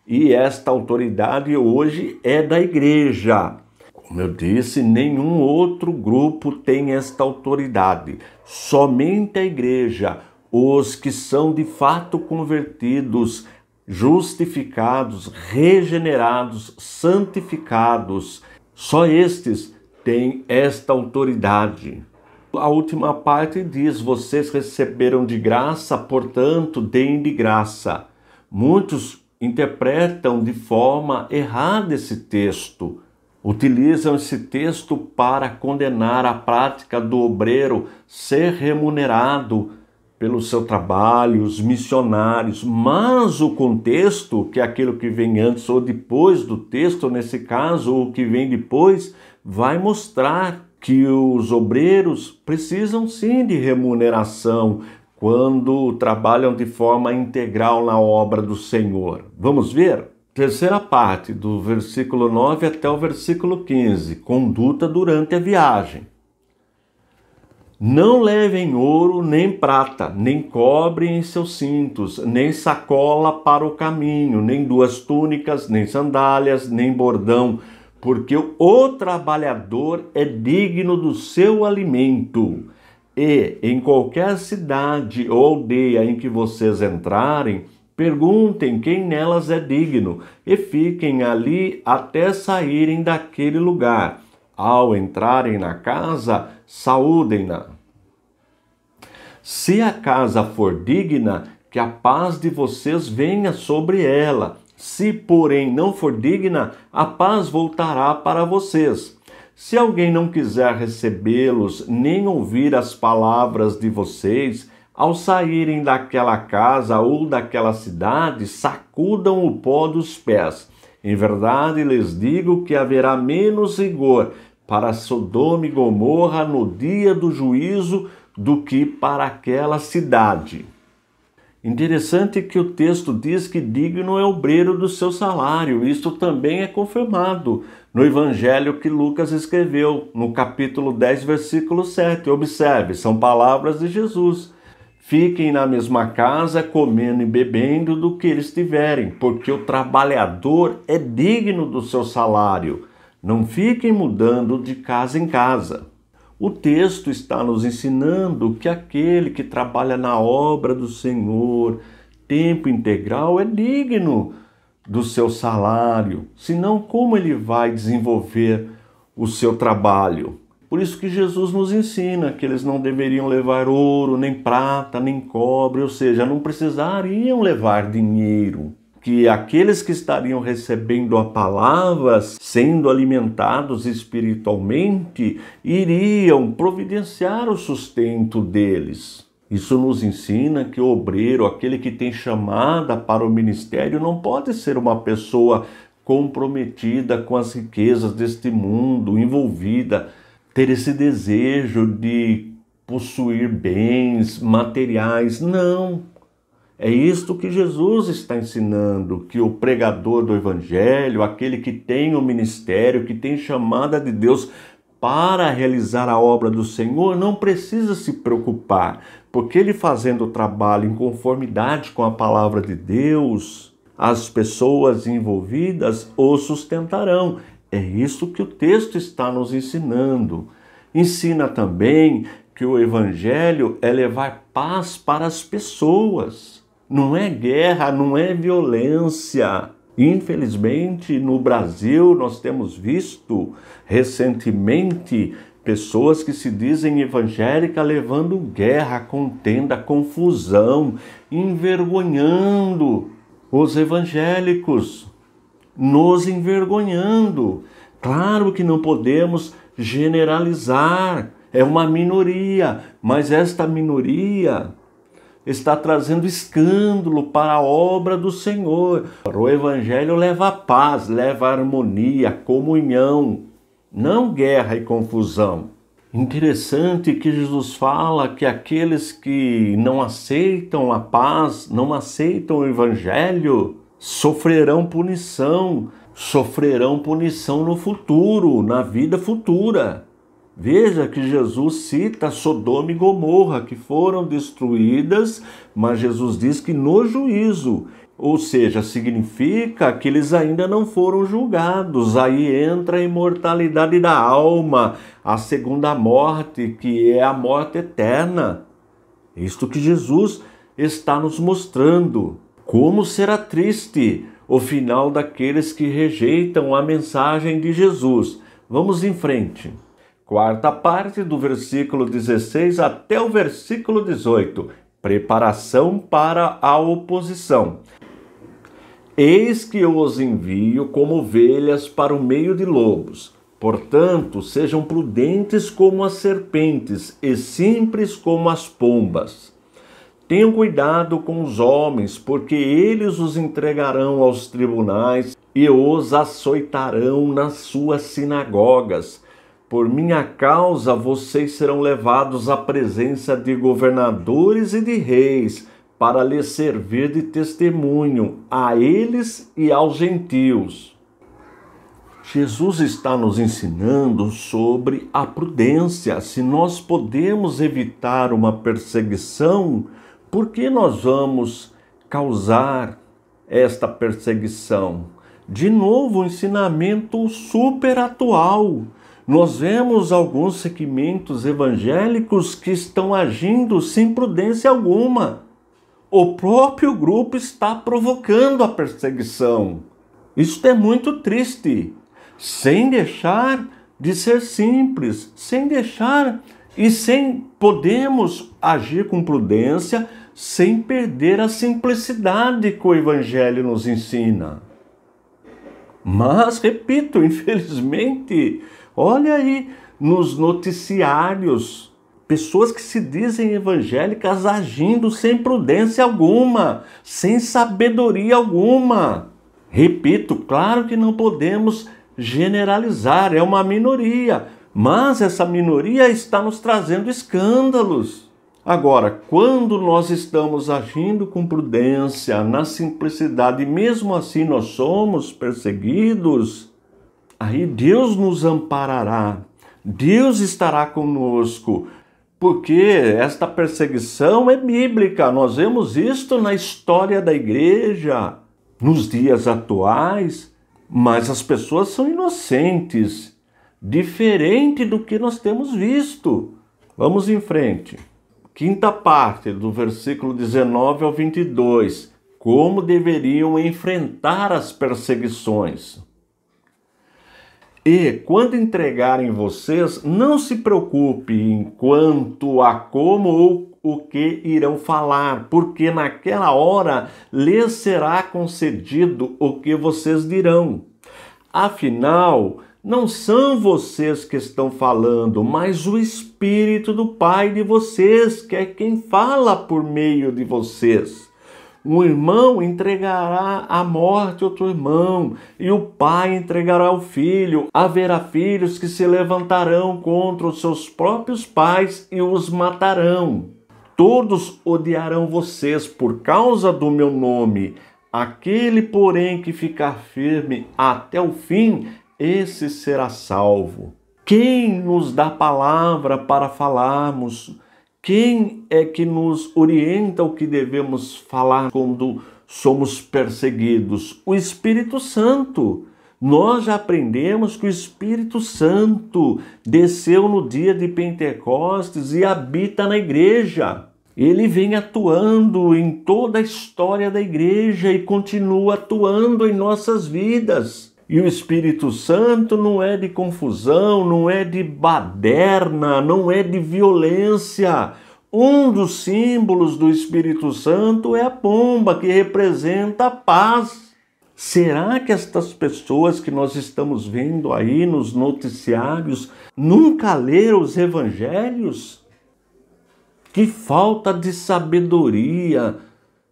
E esta autoridade hoje é da igreja. Como eu disse, nenhum outro grupo tem esta autoridade. Somente a igreja, os que são de fato convertidos, justificados, regenerados, santificados, só estes têm esta autoridade. A última parte diz: Vocês receberam de graça, portanto, deem de graça. Muitos interpretam de forma errada esse texto. Utilizam esse texto para condenar a prática do obreiro ser remunerado pelo seu trabalho, os missionários, mas o contexto, que é aquilo que vem antes ou depois do texto, nesse caso, ou o que vem depois, vai mostrar que os obreiros precisam sim de remuneração quando trabalham de forma integral na obra do Senhor. Vamos ver? Terceira parte, do versículo 9 até o versículo 15: conduta durante a viagem. Não levem ouro, nem prata, nem cobre em seus cintos, nem sacola para o caminho, nem duas túnicas, nem sandálias, nem bordão, porque o trabalhador é digno do seu alimento. E em qualquer cidade ou aldeia em que vocês entrarem, perguntem quem nelas é digno, e fiquem ali até saírem daquele lugar ao entrarem na casa, saúdem-na. Se a casa for digna, que a paz de vocês venha sobre ela. Se, porém, não for digna, a paz voltará para vocês. Se alguém não quiser recebê-los, nem ouvir as palavras de vocês, ao saírem daquela casa ou daquela cidade, sacudam o pó dos pés. Em verdade lhes digo que haverá menos rigor para Sodoma e Gomorra no dia do juízo do que para aquela cidade. Interessante que o texto diz que digno é o obreiro do seu salário. Isto também é confirmado no evangelho que Lucas escreveu, no capítulo 10, versículo 7. Observe, são palavras de Jesus. Fiquem na mesma casa, comendo e bebendo do que eles tiverem, porque o trabalhador é digno do seu salário. Não fiquem mudando de casa em casa. O texto está nos ensinando que aquele que trabalha na obra do Senhor, tempo integral, é digno do seu salário, senão como ele vai desenvolver o seu trabalho? Por isso que Jesus nos ensina que eles não deveriam levar ouro, nem prata, nem cobre, ou seja, não precisariam levar dinheiro que aqueles que estariam recebendo a palavra, sendo alimentados espiritualmente, iriam providenciar o sustento deles. Isso nos ensina que o obreiro, aquele que tem chamada para o ministério, não pode ser uma pessoa comprometida com as riquezas deste mundo, envolvida, ter esse desejo de possuir bens materiais. Não, é isto que Jesus está ensinando, que o pregador do evangelho, aquele que tem o ministério, que tem chamada de Deus para realizar a obra do Senhor, não precisa se preocupar, porque ele fazendo o trabalho em conformidade com a palavra de Deus, as pessoas envolvidas o sustentarão. É isso que o texto está nos ensinando. Ensina também que o evangelho é levar paz para as pessoas não é guerra, não é violência. Infelizmente, no Brasil, nós temos visto recentemente pessoas que se dizem evangélicas levando guerra, contenda, confusão, envergonhando os evangélicos, nos envergonhando. Claro que não podemos generalizar, é uma minoria, mas esta minoria está trazendo escândalo para a obra do Senhor. O Evangelho leva paz, leva harmonia, comunhão, não guerra e confusão. Interessante que Jesus fala que aqueles que não aceitam a paz, não aceitam o Evangelho, sofrerão punição, sofrerão punição no futuro, na vida futura. Veja que Jesus cita Sodoma e Gomorra, que foram destruídas, mas Jesus diz que no juízo. Ou seja, significa que eles ainda não foram julgados. Aí entra a imortalidade da alma, a segunda morte, que é a morte eterna. Isto que Jesus está nos mostrando. Como será triste o final daqueles que rejeitam a mensagem de Jesus. Vamos em frente quarta parte do versículo 16 até o versículo 18. Preparação para a oposição. Eis que eu os envio como ovelhas para o meio de lobos. Portanto, sejam prudentes como as serpentes e simples como as pombas. Tenham cuidado com os homens, porque eles os entregarão aos tribunais e os açoitarão nas suas sinagogas por minha causa vocês serão levados à presença de governadores e de reis, para lhes servir de testemunho a eles e aos gentios. Jesus está nos ensinando sobre a prudência. Se nós podemos evitar uma perseguição, por que nós vamos causar esta perseguição? De novo, um ensinamento super atual nós vemos alguns segmentos evangélicos que estão agindo sem prudência alguma. O próprio grupo está provocando a perseguição. Isto é muito triste, sem deixar de ser simples, sem deixar e sem podemos agir com prudência, sem perder a simplicidade que o evangelho nos ensina. Mas repito, infelizmente, Olha aí nos noticiários pessoas que se dizem evangélicas agindo sem prudência alguma, sem sabedoria alguma. Repito, claro que não podemos generalizar, é uma minoria, mas essa minoria está nos trazendo escândalos. Agora, quando nós estamos agindo com prudência, na simplicidade, e mesmo assim nós somos perseguidos, aí Deus nos amparará, Deus estará conosco, porque esta perseguição é bíblica. Nós vemos isto na história da igreja, nos dias atuais, mas as pessoas são inocentes, diferente do que nós temos visto. Vamos em frente. Quinta parte, do versículo 19 ao 22. Como deveriam enfrentar as perseguições? E quando entregarem vocês, não se preocupe enquanto quanto a como ou o que irão falar, porque naquela hora lhes será concedido o que vocês dirão. Afinal, não são vocês que estão falando, mas o Espírito do Pai de vocês, que é quem fala por meio de vocês. Um irmão entregará à morte outro irmão, e o pai entregará o filho. Haverá filhos que se levantarão contra os seus próprios pais e os matarão. Todos odiarão vocês por causa do meu nome. Aquele, porém, que ficar firme até o fim, esse será salvo. Quem nos dá palavra para falarmos? Quem é que nos orienta o que devemos falar quando somos perseguidos? O Espírito Santo. Nós já aprendemos que o Espírito Santo desceu no dia de Pentecostes e habita na igreja. Ele vem atuando em toda a história da igreja e continua atuando em nossas vidas. E o Espírito Santo não é de confusão, não é de baderna, não é de violência. Um dos símbolos do Espírito Santo é a pomba, que representa a paz. Será que estas pessoas que nós estamos vendo aí nos noticiários nunca leram os evangelhos? Que falta de sabedoria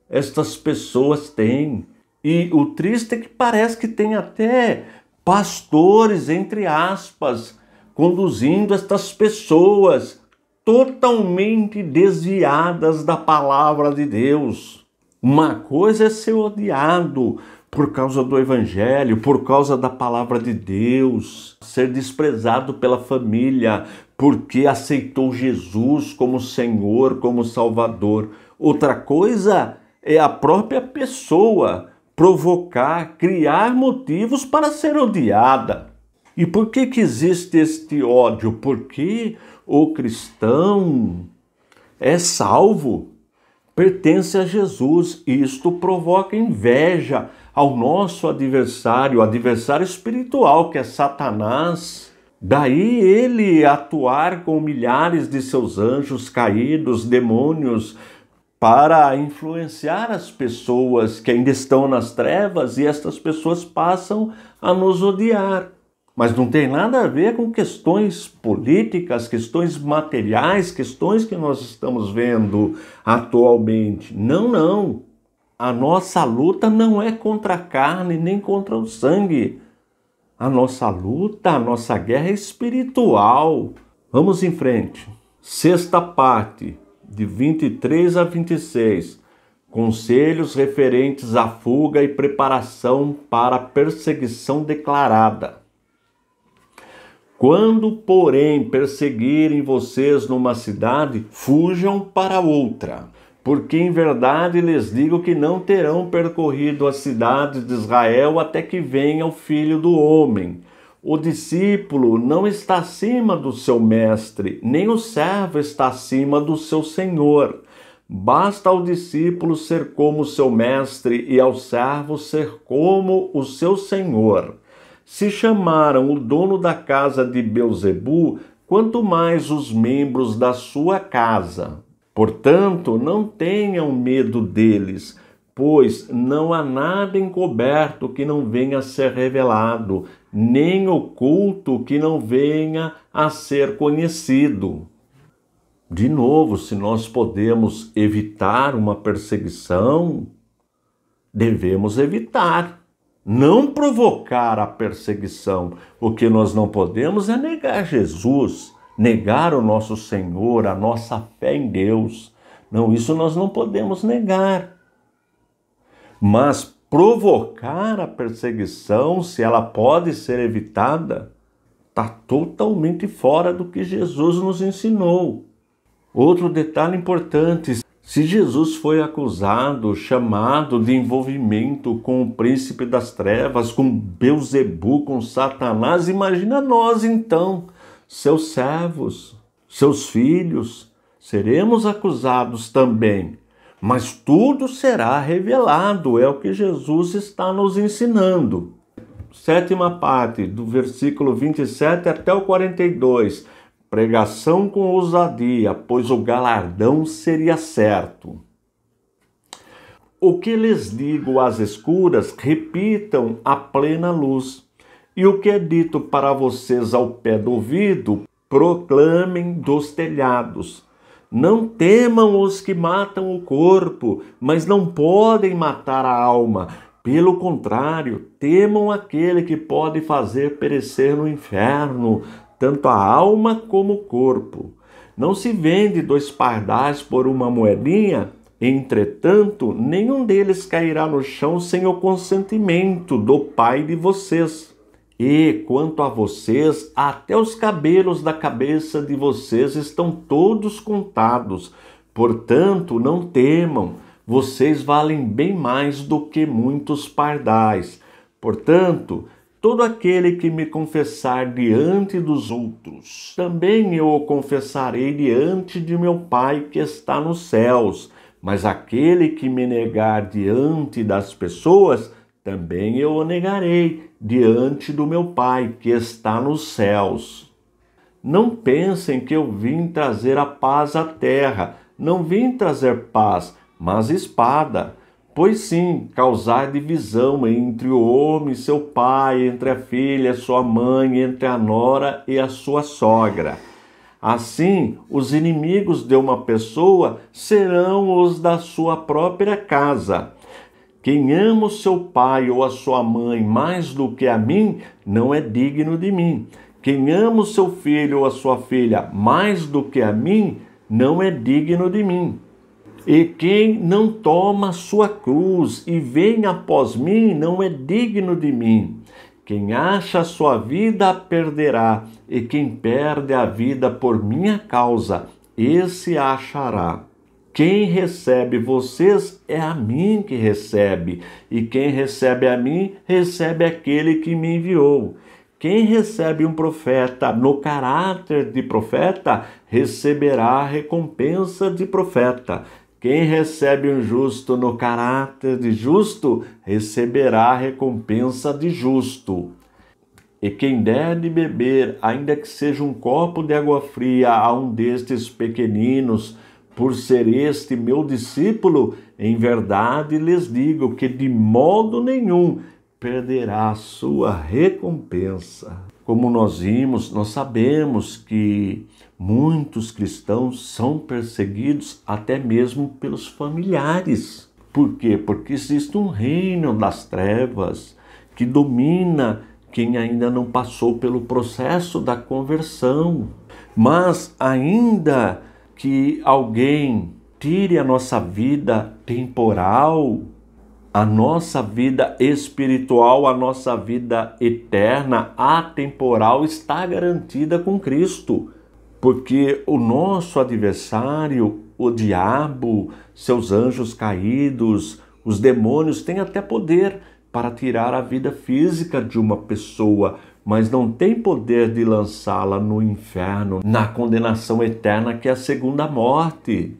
estas pessoas têm. E o triste é que parece que tem até pastores, entre aspas, conduzindo estas pessoas totalmente desviadas da palavra de Deus. Uma coisa é ser odiado por causa do evangelho, por causa da palavra de Deus, ser desprezado pela família porque aceitou Jesus como Senhor, como Salvador. Outra coisa é a própria pessoa provocar, criar motivos para ser odiada. E por que, que existe este ódio? Porque o cristão é salvo, pertence a Jesus, e isto provoca inveja ao nosso adversário, adversário espiritual, que é Satanás. Daí ele atuar com milhares de seus anjos caídos, demônios, para influenciar as pessoas que ainda estão nas trevas e estas pessoas passam a nos odiar. Mas não tem nada a ver com questões políticas, questões materiais, questões que nós estamos vendo atualmente. Não, não. A nossa luta não é contra a carne nem contra o sangue. A nossa luta, a nossa guerra é espiritual. Vamos em frente. Sexta parte de 23 a 26, conselhos referentes à fuga e preparação para perseguição declarada. Quando, porém, perseguirem vocês numa cidade, fujam para outra, porque em verdade lhes digo que não terão percorrido as cidades de Israel até que venha o filho do homem. O discípulo não está acima do seu mestre, nem o servo está acima do seu senhor. Basta ao discípulo ser como seu mestre e ao servo ser como o seu senhor. Se chamaram o dono da casa de Beuzebu, quanto mais os membros da sua casa. Portanto, não tenham medo deles pois não há nada encoberto que não venha a ser revelado, nem oculto que não venha a ser conhecido. De novo, se nós podemos evitar uma perseguição, devemos evitar, não provocar a perseguição. O que nós não podemos é negar Jesus, negar o nosso Senhor, a nossa fé em Deus. Não, isso nós não podemos negar mas provocar a perseguição, se ela pode ser evitada, está totalmente fora do que Jesus nos ensinou. Outro detalhe importante: se Jesus foi acusado, chamado de envolvimento com o príncipe das trevas, com Beuzebu, com Satanás, imagina nós então, seus servos, seus filhos, seremos acusados também mas tudo será revelado, é o que Jesus está nos ensinando. Sétima parte, do versículo 27 até o 42. Pregação com ousadia, pois o galardão seria certo. O que lhes digo às escuras, repitam à plena luz. E o que é dito para vocês ao pé do ouvido, proclamem dos telhados. Não temam os que matam o corpo, mas não podem matar a alma. Pelo contrário, temam aquele que pode fazer perecer no inferno tanto a alma como o corpo. Não se vende dois pardais por uma moedinha? Entretanto, nenhum deles cairá no chão sem o consentimento do Pai de vocês. E quanto a vocês, até os cabelos da cabeça de vocês estão todos contados. Portanto, não temam, vocês valem bem mais do que muitos pardais. Portanto, todo aquele que me confessar diante dos outros, também eu o confessarei diante de meu Pai que está nos céus. Mas aquele que me negar diante das pessoas, também eu o negarei diante do meu Pai que está nos céus. Não pensem que eu vim trazer a paz à terra, não vim trazer paz, mas espada. Pois sim, causar divisão entre o homem e seu pai, entre a filha, sua mãe, entre a nora e a sua sogra. Assim, os inimigos de uma pessoa serão os da sua própria casa quem ama o seu pai ou a sua mãe mais do que a mim, não é digno de mim. Quem ama o seu filho ou a sua filha mais do que a mim, não é digno de mim. E quem não toma sua cruz e vem após mim, não é digno de mim. Quem acha a sua vida, perderá, e quem perde a vida por minha causa, esse achará. Quem recebe vocês é a mim que recebe, e quem recebe a mim, recebe aquele que me enviou. Quem recebe um profeta no caráter de profeta, receberá a recompensa de profeta. Quem recebe um justo no caráter de justo, receberá a recompensa de justo. E quem der de beber, ainda que seja um copo de água fria, a um destes pequeninos, por ser este meu discípulo, em verdade lhes digo que de modo nenhum perderá sua recompensa. Como nós vimos, nós sabemos que muitos cristãos são perseguidos até mesmo pelos familiares. Por quê? Porque existe um reino das trevas que domina quem ainda não passou pelo processo da conversão. Mas ainda que alguém tire a nossa vida temporal, a nossa vida espiritual, a nossa vida eterna, atemporal está garantida com Cristo, porque o nosso adversário, o diabo, seus anjos caídos, os demônios têm até poder para tirar a vida física de uma pessoa, mas não tem poder de lançá-la no inferno, na condenação eterna que é a segunda morte.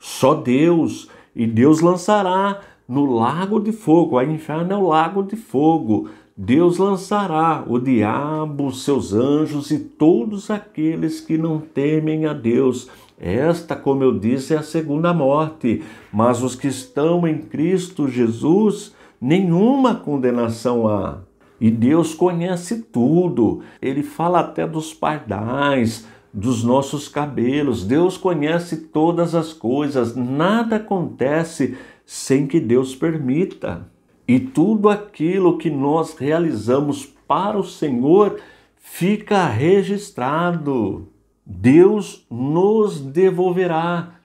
Só Deus, e Deus lançará no lago de fogo. A inferno é o lago de fogo. Deus lançará o diabo, seus anjos e todos aqueles que não temem a Deus. Esta, como eu disse, é a segunda morte. Mas os que estão em Cristo Jesus, nenhuma condenação há. E Deus conhece tudo. Ele fala até dos pardais, dos nossos cabelos. Deus conhece todas as coisas. Nada acontece sem que Deus permita. E tudo aquilo que nós realizamos para o Senhor fica registrado. Deus nos devolverá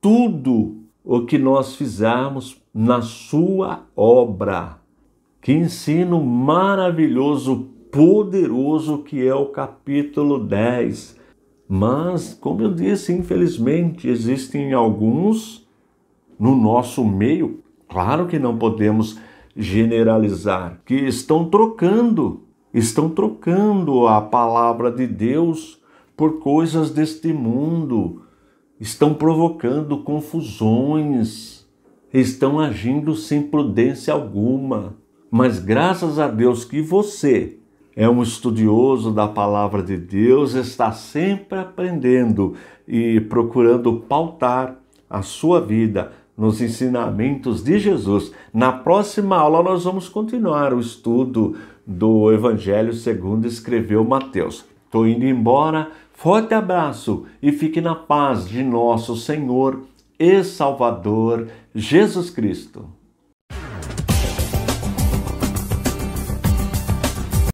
tudo o que nós fizermos na Sua obra. Que ensino maravilhoso, poderoso que é o capítulo 10. Mas, como eu disse, infelizmente existem alguns no nosso meio, claro que não podemos generalizar, que estão trocando, estão trocando a palavra de Deus por coisas deste mundo, estão provocando confusões, estão agindo sem prudência alguma. Mas graças a Deus que você é um estudioso da palavra de Deus, está sempre aprendendo e procurando pautar a sua vida nos ensinamentos de Jesus. Na próxima aula nós vamos continuar o estudo do Evangelho segundo escreveu Mateus. Estou indo embora. Forte abraço e fique na paz de nosso Senhor e Salvador Jesus Cristo.